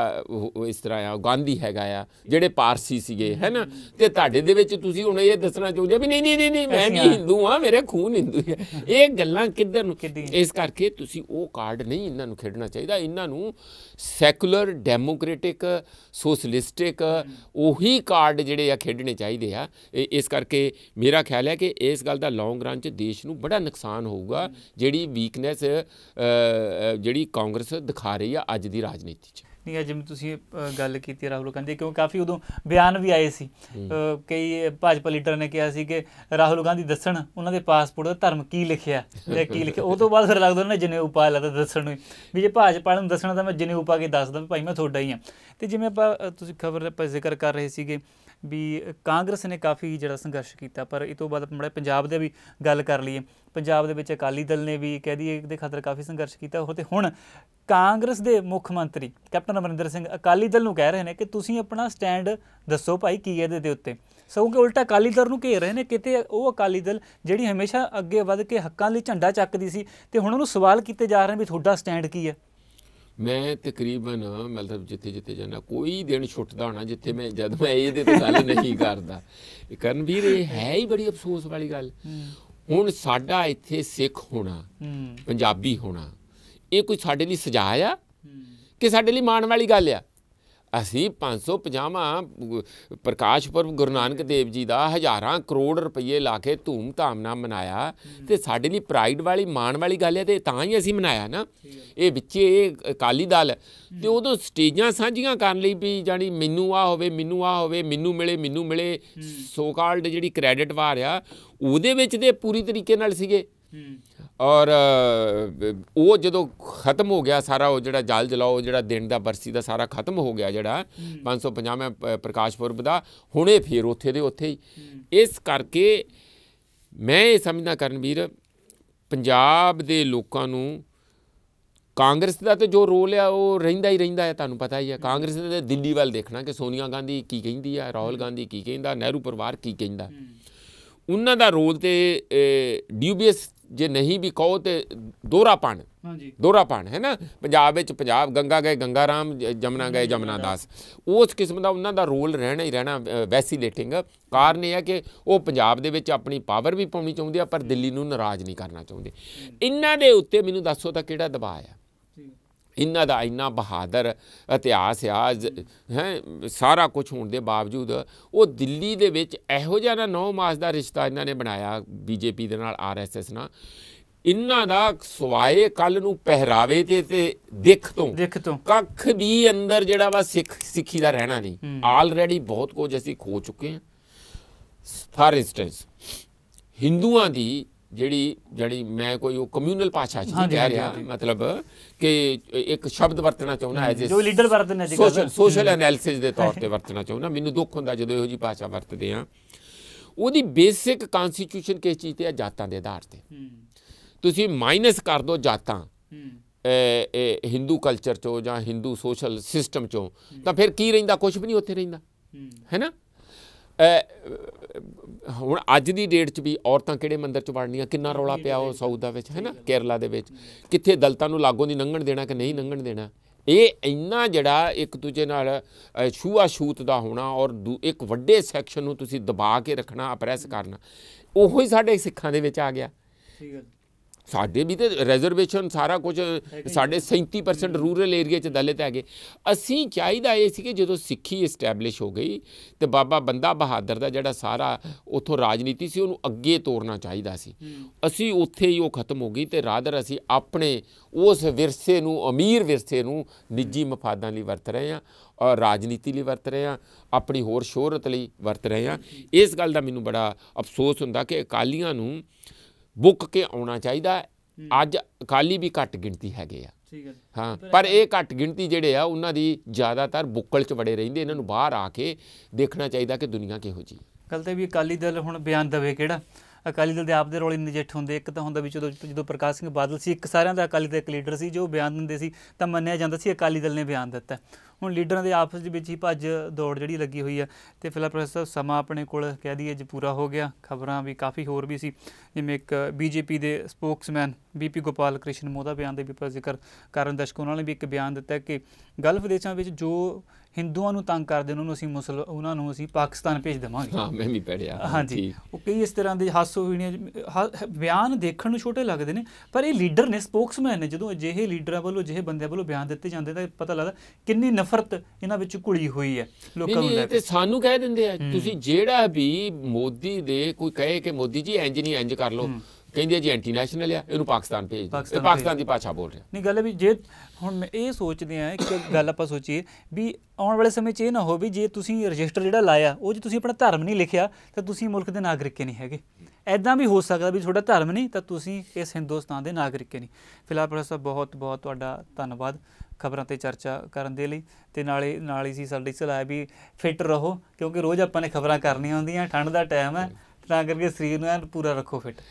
ਇਸ ਤਰ੍ਹਾਂ ਆ ਗਾਂਧੀ ਹੈਗਾ ਆ ਜਿਹੜੇ ਪਾਰਸੀ ਸੀਗੇ ਹੈ ਨਾ ਤੇ ਤੁਹਾਡੇ ਦੇ ਵਿੱਚ ਤੁਸੀਂ ਹੁਣ ਇਹ ਦੱਸਣਾ ਚਾਹੁੰਦੇ ਵੀ ਨਹੀਂ ਨਹੀਂ ਨਹੀਂ ਮੈਂ ਵੀ ਹਿੰਦੂ ਆ ਮੇਰੇ ਖੂਨ ਹਿੰਦੂ ਹੈ ਇਹ ਗੱਲਾਂ ਕਿੱਧਰ ਨੂੰ ਇਸ ਕਰਕੇ ਤੁਸੀਂ ਉਹ ਕਾਰਡ ਨਹੀਂ ਇਹਨਾਂ ਨੂੰ ਖੇਡਣਾ ਚਾਹੀਦਾ ਇਹਨਾਂ ਨੂੰ ਸੈਕੂਲਰ ਡੈਮੋਕ੍ਰੈਟਿਕ ਸੋਸ਼ਲਿਸਟਿਕ ਉਹੀ ਕਾਰਡ ਜਿਹੜੇ ਆ ਖੇਡਣੇ ਚਾਹੀਦੇ ਆ ਇਸ ਕਰਕੇ ਮੇਰਾ ਖਿਆਲ ਹੈ ਕਿ ਇਸ ਗੱਲ ਦਾ ਲੌਂਗ ਰਨ ਚ ਦੇਸ਼ ਨੂੰ ਬੜਾ ਨੁਕਸਾਨ ਹੋਊਗਾ ਜਿਹੜੀ ਵੀਕ ਵੀਕਨੈਸ ਜਿਹੜੀ ਕਾਂਗਰਸ ਦਿਖਾ ਰਹੀ ਆ ਅੱਜ ਦੀ ਰਾਜਨੀਤੀ 'ਚ ਨਹੀਂ ਅੱਜ ਜਿਵੇਂ ਤੁਸੀਂ ਗੱਲ ਕੀਤੀ ਰਾਹੁਲ ਗਾਂਧੀ ਕਿਉਂ ਕਾਫੀ ਉਦੋਂ ਬਿਆਨ ਵੀ ਆਏ ਸੀ ਕਈ ਭਾਜਪਾ ਲੀਡਰ ਨੇ ਕਿਹਾ ਸੀ ਕਿ ਰਾਹੁਲ ਗਾਂਧੀ ਦੱਸਣ ਉਹਨਾਂ ਦੇ ਪਾਸਪੋਰਟ ਦਾ ਧਰਮ ਕੀ ਲਿਖਿਆ ਤੇ ਕੀ ਲਿਖਿਆ ਉਹ ਤੋਂ ਬਾਅਦ ਫਿਰ ਲੱਗਦਾ ਉਹਨਾਂ ਨੇ ਜਨੇਊ ਪਾ ਲੱਗਦਾ ਦੱਸਣ ਨੂੰ ਵੀ ਜੇ ਭਾਜਪਾ ਨੂੰ ਦੱਸਣਾ ਤਾਂ ਮੈਂ ਜਨੇਊ ਪਾ ਕੇ ਦੱਸਦਾ ਭਾਈ ਮੈਂ ਤੁਹਾਡਾ ਹੀ ਆ ਤੇ ਜਿਵੇਂ ਆਪਾਂ ਤੁਸੀਂ ਖਬਰ ਆਪਾਂ ਜ਼ਿਕਰ ਕਰ ਰਹੇ ਸੀਗੇ ਵੀ ਕਾਂਗਰਸ ਨੇ ਕਾਫੀ ਜਿਹੜਾ ਸੰਘਰਸ਼ ਕੀਤਾ ਪਰ ਇਹ ਤੋਂ ਬਾਅਦ ਮੜੇ ਪੰਜਾਬ ਦੇ ਵੀ ਗੱਲ ਕਰ ਲਈਏ ਪੰਜਾਬ ਦੇ ਵਿੱਚ ਅਕਾਲੀ ਦਲ ਨੇ ਵੀ ਕਹਿ ਦਈਏ ਦੇ ਖਾਤਰ ਕਾਫੀ ਸੰਘਰਸ਼ ਕੀਤਾ ਉਹ ਤੇ ਹੁਣ ਕਾਂਗਰਸ ਦੇ ਮੁੱਖ ਮੰਤਰੀ ਕੈਪਟਨ ਅਮਰਿੰਦਰ ਸਿੰਘ ਅਕਾਲੀ ਦਲ ਨੂੰ ਕਹਿ ਰਹੇ ਨੇ ਕਿ ਤੁਸੀਂ ਆਪਣਾ ਸਟੈਂਡ ਦੱਸੋ ਭਾਈ ਕੀ ਇਹਦੇ ਦੇ ਉੱਤੇ ਸਗੋਂ ਕਿ ਉਲਟਾ ਅਕਾਲੀ ਦਲ ਨੂੰ ਘੇਰ ਰਹੇ ਨੇ ਕਿਤੇ ਉਹ ਅਕਾਲੀ ਦਲ ਜਿਹੜੀ ਹਮੇਸ਼ਾ ਅੱਗੇ ਵੱਧ ਕੇ ਹੱਕਾਂ ਲਈ ਝੰਡਾ ਚੱਕਦੀ ਸੀ ਤੇ ਹੁਣ ਉਹਨੂੰ ਸਵਾਲ ਕੀਤੇ ਜਾ ਰਹੇ ਨੇ ਵੀ ਤੁਹਾਡਾ ਸਟੈਂਡ ਕੀ ਹੈ ਮੈਂ ਤਕਰੀਬਨ ਮਤਲਬ ਜਿੱਥੇ ਜਿੱਥੇ ਜਾਣਾ ਕੋਈ ਦਿਨ ਛੁੱਟਦਾ ਹੋਣਾ ਜਿੱਥੇ ਮੈਂ ਜਦ ਮੈਂ ਇਹਦੇ ਤੇ ਗੱਲ ਨਹੀਂ ਕਰਦਾ ਕਰਨਵੀਰ ਇਹ ਹੈ ਹੀ ਬੜੀ ਅਫਸੋਸ ਵਾਲੀ ਗੱਲ ਹੁਣ ਸਾਡਾ ਇੱਥੇ ਸਿੱਖ ਹੋਣਾ ਪੰਜਾਬੀ ਹੋਣਾ ਇਹ ਕੋਈ ਸਾਡੇ ਲਈ ਸਜ਼ਾ ਆ ਕਿ ਸਾਡੇ ਲਈ ਮਾਣ ਵਾਲੀ ਗੱਲ ਆ ਅਸੀਂ 550ਵਾਂ ਪ੍ਰਕਾਸ਼ ਪੁਰਬ ਗੁਰੂ ਨਾਨਕ ਦੇਵ ਜੀ ਦਾ ਹਜ਼ਾਰਾਂ ਕਰੋੜ ਰੁਪਏ ਲਾ ਕੇ ਧੂਮ-ਧਾਮ ਨਾਲ ਮਨਾਇਆ ਤੇ ਸਾਡੇ ਲਈ ਪ੍ਰਾਈਡ ਵਾਲੀ ਮਾਣ ਵਾਲੀ ਗੱਲ ਹੈ ਤੇ ਤਾਂ ਹੀ ਅਸੀਂ ਮਨਾਇਆ ਨਾ ਇਹ ਵਿੱਚੇ ਇਹ ਅਕਾਲੀ ਦਲ ਤੇ ਉਦੋਂ ਸਟੇਜਾਂ ਸਾਂਝੀਆਂ ਕਰਨ ਲਈ ਵੀ ਜਾਨੀ ਮੈਨੂੰ ਆ ਹੋਵੇ ਮੈਨੂੰ ਆ ਹੋਵੇ ਮੈਨੂੰ ਮਿਲੇ ਮੈਨੂੰ ਮਿਲੇ ਸੋ ਕਾਲਡ ਜਿਹੜੀ ਕ੍ਰੈਡਿਟ ਵਾਰ ਆ ਉਹਦੇ ਵਿੱਚ ਤੇ ਪੂਰੀ ਤਰੀਕੇ ਨਾਲ ਸੀਗੇ ਔਰ ਉਹ ਜਦੋਂ ਖਤਮ ਹੋ ਗਿਆ ਸਾਰਾ ਉਹ ਜਿਹੜਾ ਜਲ ਜਲਾਓ ਜਿਹੜਾ ਦਿਨ ਦਾ ਬਰਸੀ ਦਾ ਸਾਰਾ ਖਤਮ ਹੋ ਗਿਆ ਜਿਹੜਾ 550 ਪ੍ਰਕਾਸ਼ ਪੁਰਬ ਦਾ ਹੁਣੇ ਫੇਰ ਉੱਥੇ ਦੇ ਉੱਥੇ ਹੀ ਇਸ ਕਰਕੇ ਮੈਂ ਇਹ ਸਮਝਦਾ ਕਰਨਵੀਰ ਪੰਜਾਬ ਦੇ ਲੋਕਾਂ ਨੂੰ ਕਾਂਗਰਸ ਦਾ ਤੇ ਜੋ ਰੋਲ ਆ ਉਹ ਰਹਿੰਦਾ ਹੀ ਰਹਿੰਦਾ ਹੈ ਤੁਹਾਨੂੰ ਪਤਾ ਹੀ ਹੈ ਕਾਂਗਰਸ ਦੇ ਦਿੱਲੀ ਵੱਲ ਦੇਖਣਾ ਕਿ ਸੋਨੀਆ ਗਾਂਧੀ ਕੀ ਕਹਿੰਦੀ ਆ ਰਾਹੁਲ ਗਾਂਧੀ ਕੀ ਕਹਿੰਦਾ ਨਹਿਰੂ ਪਰਿਵਾਰ ਕੀ ਕਹਿੰਦਾ ਉਹਨਾਂ ਦਾ ਰੋਲ ਤੇ ਡਿਊਬੀਅਸ ਜੇ ਨਹੀਂ ਵੀ ਕਹੋ ਤੇ ਦੋਹਰਾ ਪਾਣ ਹਾਂਜੀ ਦੋਹਰਾ ਪਾਣ ਹੈ ਨਾ ਪੰਜਾਬ ਵਿੱਚ ਪੰਜਾਬ ਗੰਗਾ ਗਏ ਗੰਗਾ ਰਾਮ ਜਮਨਾ ਗਏ ਜਮਨਾ ਦਾਸ ਉਸ ਕਿਸਮ ਦਾ ਉਹਨਾਂ ਦਾ ਰੋਲ ਰਹਿਣਾ ਹੀ ਰਹਿਣਾ ਵੈਸੀਲੇਟਿੰਗ ਕਾਰਨ ਇਹ ਹੈ ਕਿ ਉਹ ਪੰਜਾਬ ਦੇ ਵਿੱਚ ਆਪਣੀ ਪਾਵਰ ਵੀ ਪਾਉਣੀ ਚਾਹੁੰਦੇ ਆ ਪਰ ਦਿੱਲੀ ਨੂੰ ਨਾਰਾਜ਼ ਨਹੀਂ ਕਰਨਾ ਚਾਹੁੰਦੇ ਇਹਨਾਂ ਦੇ ਉੱਤੇ ਮੈਨੂੰ ਦੱਸੋ ਤਾਂ ਕਿਹੜਾ ਦਬਾਅ ਆ ਇਹਨਾਂ ਦਾ ਇੰਨਾ ਬਹਾਦਰ ਇਤਿਹਾਸ ਆ ਹੈ ਸਾਰਾ ਕੁਝ ਹੋਣ ਦੇ ਬਾਵਜੂਦ ਉਹ ਦਿੱਲੀ ਦੇ ਵਿੱਚ ਇਹੋ ਜਿਹਾ ਨਾ 9 ਮਾਸ ਦਾ ਰਿਸ਼ਤਾ ਇਹਨਾਂ ਨੇ ਬਣਾਇਆ ਬੀਜੇਪੀ ਦੇ ਨਾਲ ਆਰਐਸਐਸ ਨਾਲ ਇਹਨਾਂ ਦਾ ਸਵਾਏ ਕੱਲ ਨੂੰ ਪਹਿਰਾਵੇ ਤੇ ਤੇ ਦੇਖ ਤੋਂ ਦੇਖ ਤੋਂ ਕੱਖ ਵੀ ਅੰਦਰ ਜਿਹੜਾ ਵਾ ਸਿੱਖ ਸਿੱਖੀ ਦਾ ਰਹਿਣਾ ਨਹੀਂ ਆਲਰੇਡੀ ਬਹੁਤ ਕੁਝ ਅਸੀਂ ਖੋ ਚੁੱਕੇ ਹਾਂ ਫਾਰ ਇਨਸਟੈਂਸ ਹਿੰਦੂਆਂ ਦੀ ਜਿਹੜੀ ਜਿਹੜੀ ਮੈਂ ਕੋਈ ਉਹ ਕਮਿਊਨਲ ਪਾਛਾ ਚ ਕਹਿ ਰਿਹਾ ਮਤਲਬ ਕਿ ਇੱਕ ਸ਼ਬਦ ਵਰਤਣਾ ਚਾਹੁੰਦਾ ਐਜ਼ ਜੋ ਲੀਡਰ ਵਰਤਣਾ ਜੀ ਸੋਸ਼ਲ ਸੋਸ਼ਲ ਐਨਾਲਿਸਿਸ ਦੇ ਤੌਰ ਤੇ ਵਰਤਣਾ ਚਾਹੁੰਦਾ ਮੈਨੂੰ ਦੁੱਖ ਹੁੰਦਾ ਜਦੋਂ ਇਹੋ ਜੀ ਪਾਛਾ ਵਰਤਦੇ ਆ ਉਹਦੀ ਬੇਸਿਕ ਕਨਸਟੀਟਿਊਸ਼ਨ ਕਿਸ ਚੀਜ਼ ਤੇ ਆ ਜਾਤਾਂ ਦੇ ਆਧਾਰ ਤੇ ਤੁਸੀਂ ਮਾਈਨਸ ਕਰ ਦੋ ਜਾਤਾਂ ਇਹ ਹਿੰਦੂ ਕਲਚਰ ਚੋਂ ਜਾਂ ਹਿੰਦੂ ਸੋਸ਼ਲ ਸਿਸਟਮ ਚੋਂ ਤਾਂ ਫਿਰ ਕੀ ਰਹਿੰਦਾ ਕੁਝ ਵੀ ਨਹੀਂ ਉੱਥੇ ਰਹਿੰਦਾ ਹੈ ਨਾ ਹੁਣ ਅੱਜ ਦੀ ਡੇਟ 'ਚ ਵੀ ਔਰਤਾਂ ਕਿਹੜੇ ਮੰਦਰ 'ਚ ਵੜਨੀਆਂ ਕਿੰਨਾ ਰੌਲਾ ਪਿਆ ਉਹ ਸਾਊਦਾ ਵਿੱਚ ਹੈ ਨਾ ਕੇਰਲਾ ਦੇ ਵਿੱਚ ਕਿੱਥੇ ਦਲਤਾਂ ਨੂੰ ਲਾਗੋਂ ਦੀ ਲੰਘਣ ਦੇਣਾ ਕਿ ਨਹੀਂ ਲੰਘਣ ਦੇਣਾ ਇਹ ਇੰਨਾ ਜਿਹੜਾ ਇੱਕ ਦੂਜੇ ਨਾਲ ਛੂਆ ਛੂਤ ਦਾ ਹੋਣਾ ਔਰ ਇੱਕ ਵੱਡੇ ਸੈਕਸ਼ਨ ਨੂੰ ਤੁਸੀਂ ਦਬਾ ਕੇ ਰੱਖਣਾ ਅਪਰੈਸ ਕਰਨਾ ਉਹੋ ਹੀ ਸਾਡੇ ਸਿੱਖਾਂ ਦੇ ਵਿੱਚ ਆ ਗਿਆ ਠੀਕ ਹੈ ਸਾਡੇ ਵੀ ਤੇ ਰਿਜ਼ਰਵੇਸ਼ਨ ਸਾਰਾ ਕੁਝ ਸਾਡੇ 37% ਰੂਰਲ ਏਰੀਆ 'ਚ ਦਲਿਤ ਹੈਗੇ ਅਸੀਂ ਚਾਹੀਦਾ ਇਹ ਸੀ ਕਿ ਜਦੋਂ ਸਿੱਖੀ ਐਸਟੈਬਲਿਸ਼ ਹੋ ਗਈ ਤੇ ਬਾਬਾ ਬੰਦਾ ਬਹਾਦਰ ਦਾ ਜਿਹੜਾ ਸਾਰਾ ਉਥੋਂ ਰਾਜਨੀਤੀ ਸੀ ਉਹਨੂੰ ਅੱਗੇ ਤੋਰਨਾ ਚਾਹੀਦਾ ਸੀ ਅਸੀਂ ਉੱਥੇ ਹੀ ਉਹ ਖਤਮ ਹੋ ਗਈ ਤੇ ਰਾਦਰ ਅਸੀਂ ਆਪਣੇ ਉਸ ਵਿਰਸੇ ਨੂੰ ਅਮੀਰ ਵਿਰਸੇ ਨੂੰ ਨਿੱਜੀ ਮਫਾਦਾਂ ਲਈ ਵਰਤ ਰਹੇ ਹਾਂ ਔਰ ਰਾਜਨੀਤੀ ਲਈ ਵਰਤ ਰਹੇ ਹਾਂ ਆਪਣੀ ਹੋਰ ਸ਼ੋਹਰਤ ਲਈ ਵਰਤ ਰਹੇ ਹਾਂ ਇਸ ਗੱਲ ਦਾ ਮੈਨੂੰ ਬੜਾ ਅਫਸੋਸ ਹੁੰਦਾ ਕਿ ਅਕਾਲੀਆਂ ਨੂੰ ਬੁੱਕ ਕੇ ਆਉਣਾ ਚਾਹੀਦਾ ਅੱਜ ਅਕਾਲੀ ਵੀ ਘੱਟ ਗਿਣਤੀ ਹੈਗੇ ਆ ਠੀਕ ਹੈ ਹਾਂ ਪਰ ਇਹ ਘੱਟ ਗਿਣਤੀ ਜਿਹੜੇ ਆ ਉਹਨਾਂ ਦੀ ਜ਼ਿਆਦਾਤਰ ਬੁੱਕਲ 'ਚ ਵੜੇ ਰਹਿੰਦੇ ਇਹਨਾਂ ਨੂੰ ਬਾਹਰ ਆ ਕੇ ਦੇਖਣਾ ਚਾਹੀਦਾ ਕਿ ਦੁਨੀਆ ਕਿਹੋ ਜੀ ਕੱਲ ਤੇ ਵੀ ਅਕਾਲੀ ਦਲ ਹੁਣ ਬਿਆਨ ਦਵੇ ਕਿਹੜਾ ਅਕਾਲੀ ਦਲ ਦੇ ਆਪ ਦੇ ਰੋਲ ਹੀ ਨਜਿੱਠ ਹੁੰਦੇ ਇੱਕ ਤਾਂ ਹੁੰਦਾ ਵੀ ਜਦੋਂ ਜਦੋਂ ਪ੍ਰਕਾਸ਼ ਸਿੰਘ ਬਾਦਲ ਸੀ ਇੱਕ ਸਾਰਿਆਂ ਦਾ ਅਕਾਲੀ ਦਲ ਇੱਕ ਲੀਡਰ ਸੀ ਜੋ ਬਿਆਨ ਦਿੰਦੇ ਸੀ ਤਾਂ ਮੰਨਿਆ ਜਾਂਦਾ ਸੀ ਅਕਾਲੀ ਦਲ ਨੇ ਬਿਆਨ ਦਿੱਤਾ ਹੁਣ ਲੀਡਰਾਂ ਦੇ ਆਪਸ ਵਿੱਚ ਹੀ ਭੱਜ ਦੌੜ ਜਿਹੜੀ ਲੱਗੀ ਹੋਈ ਆ ਤੇ ਫਿਲਹਾਲ ਪ੍ਰੋਫੈਸਰ ਸਮਾਂ ਆਪਣੇ ਕੋਲ ਕਹਿ ਦਈਏ ਜੇ ਪੂਰਾ ਹੋ ਗਿਆ ਖਬਰਾਂ ਵੀ ਕਾਫੀ ਹੋਰ ਵੀ ਸੀ ਜਿਵੇਂ ਇੱਕ ਬੀਜੇਪੀ ਦੇ ਸਪੋਕਸਮੈਨ ਬੀਪੀ ਗੋਪਾਲ ਕ੍ਰਿਸ਼ਨ ਮੋਦਾ ਬਿਆਨ ਦੇ ਵੀ ਪਰ ਜ਼ਿਕਰ ਕਰਨ ਦਸ਼ਕ ਉਹਨਾਂ ਨੇ ਵੀ ਇੱਕ ਬਿਆਨ ਦਿੱਤਾ ਕਿ ਗਲਫ ਦੇਸ਼ਾਂ ਵਿੱਚ ਜੋ ਹਿੰਦੂਆਂ ਨੂੰ ਤੰਗ ਕਰਦੇ ਉਹਨਾਂ ਨੂੰ ਅਸੀਂ ਮੁਸਲ ਉਹਨਾਂ ਨੂੰ ਅਸੀਂ ਪਾਕਿਸਤਾਨ ਭੇਜ ਦੇਵਾਂਗੇ ਹਾਂ ਮੈਂ ਵੀ ਪੜਿਆ ਹਾਂਜੀ ਉਹ ਕਈ ਇਸ ਤਰ੍ਹਾਂ ਦੇ ਹਾਸੋ ਵੀਣੀਆਂ ਬਿਆਨ ਦੇਖਣ ਨੂੰ ਛੋਟੇ ਲੱਗਦੇ ਨੇ ਪਰ ਇਹ ਲੀਡਰ ਨੇ ਸਪੋਕਸਮੈਨ ਨੇ ਜਦੋਂ ਅਜਿਹੇ ਲੀਡਰਾਂ ਵੱਲੋਂ ਅਜਿਹੇ ਬੰਦਿਆਂ ਵੱਲੋਂ ਬਿਆਨ ਦਿੱਤੇ ਜਾਂਦੇ ਤਾਂ ਪਤਾ ਲੱਗਦਾ ਕਿੰਨੀ ਨਫ਼ਰਤ ਇਹਨਾਂ ਵਿੱਚ ਘੁਲੀ ਹੋਈ ਹੈ ਲੋਕਾਂ ਨੂੰ ਲੈ ਕੇ ਸਾਨੂੰ ਕਹਿ ਦਿੰਦੇ ਆ ਤੁਸੀਂ ਜਿਹੜਾ ਵੀ ਮੋਦੀ ਦੇ ਕੋਈ ਕਹੇ ਕਿ ਮੋਦੀ ਜੀ ਇੰਜ ਨਹੀਂ ਇੰਜ ਕਰ ਲਓ ਕਹਿੰਦੇ ਜੀ ਐਂਟੀ ਨੈਸ਼ਨਲ ਆ ਇਹਨੂੰ ਪਾਕਿਸਤਾਨ ਭੇਜ ਦੇ ਪਾਕਿਸਤਾਨ ਦੀ ਪਾਛਾ ਬੋਲ ਰਿਹਾ ਨਹੀਂ ਗੱਲ ਵੀ ਜੇ ਹੁਣ ਇਹ ਸੋਚਦੇ ਆ ਇੱਕ ਗੱਲ ਆਪਾਂ ਸੋਚੀਏ ਵੀ ਆਉਣ ਵਾਲੇ ਸਮੇਂ 'ਚ ਇਹ ਨਾ ਹੋਵੇ ਜੇ ਤੁਸੀਂ ਰਜਿਸਟਰ ਜਿਹੜਾ ਲਾਇਆ ਉਹ ਜੇ ਤੁਸੀਂ ਆਪਣਾ ਧਰਮ ਨਹੀਂ ਲਿਖਿਆ ਤਾਂ ਤੁਸੀਂ ਮੁਲਕ ਦੇ ਨਾਗਰਿਕ ਨਹੀਂ ਹੈਗੇ ਐਦਾਂ ਵੀ ਹੋ ਸਕਦਾ ਵੀ ਤੁਹਾਡਾ ਧਰਮ ਨਹੀਂ ਤਾਂ ਤੁਸੀਂ ਇਸ ਹਿੰਦੁਸਤਾਨ ਦੇ ਨਾਗਰਿਕ ਨਹੀਂ ਫਿਲਹਾਲ ਪ੍ਰੋਫੈਸਰ ਬਹੁਤ ਬਹੁਤ ਤੁਹਾਡਾ ਧੰਨਵਾਦ ਖਬਰਾਂ ਤੇ ਚਰਚਾ ਕਰਨ ਦੇ ਲਈ ਤੇ ਨਾਲੇ ਨਾਲ ਹੀ ਸੀ ਸਾਡੀ ਸਲਾਹ ਵੀ ਫਿਟ ਰਹੋ ਕਿਉਂਕਿ ਰੋਜ਼ ਆਪਾਂ ਨੇ ਖਬਰਾਂ ਕਰਨੀਆਂ ਹੁੰਦੀਆਂ ਠੰਡ ਦਾ ਟਾਈਮ ਹੈ ਤਾਂ ਕਰਕੇ ਸਰੀਰ ਨੂੰ ਐਨ ਪੂਰਾ ਰੱਖੋ ਫਿੱਟ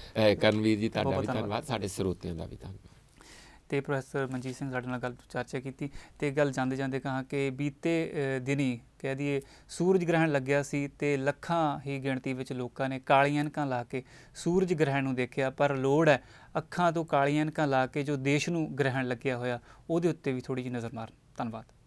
ਕਰਨਵੀਰ ਜੀ ਤੁਹਾਡਾ ਵੀ ਧੰਨਵਾਦ ਸਾਡੇ ਸਰੋਤਿਆਂ ਦਾ ਵੀ ਧੰਨਵਾਦ ਤੇ ਪ੍ਰੋਫੈਸਰ ਮਨਜੀਤ ਸਿੰਘ ਸਾਡੇ ਨਾਲ ਗੱਲ ਚਰਚਾ ਕੀਤੀ ਤੇ ਗੱਲ ਜਾਂਦੇ ਜਾਂਦੇ ਕਹਾ ਕਿ ਬੀਤੇ ਦਿਨੀ ਕਹਿ ਦਈਏ ਸੂਰਜ ਗ੍ਰਹਿਣ ਲੱਗਿਆ ਸੀ ਤੇ ਲੱਖਾਂ ਹੀ ਗਿਣਤੀ ਵਿੱਚ ਲੋਕਾਂ ਨੇ ਕਾਲੀਆਂ ਅੰਕਾਂ ਲਾ ਕੇ ਸੂਰਜ ਗ੍ਰਹਿਣ ਨੂੰ ਦੇਖਿਆ ਪਰ ਲੋੜ ਹੈ ਅੱਖਾਂ ਤੋਂ ਕਾਲੀਆਂ ਅੰਕਾਂ ਲਾ ਕੇ ਜੋ ਦੇਸ਼ ਨੂੰ ਗ੍ਰਹਿਣ ਲੱਗਿਆ ਹੋਇਆ ਉਹਦੇ ਉੱਤੇ ਵੀ ਥੋੜੀ ਜਿਹੀ ਨਜ਼ਰ ਮਾਰਨ ਧੰਨਵਾਦ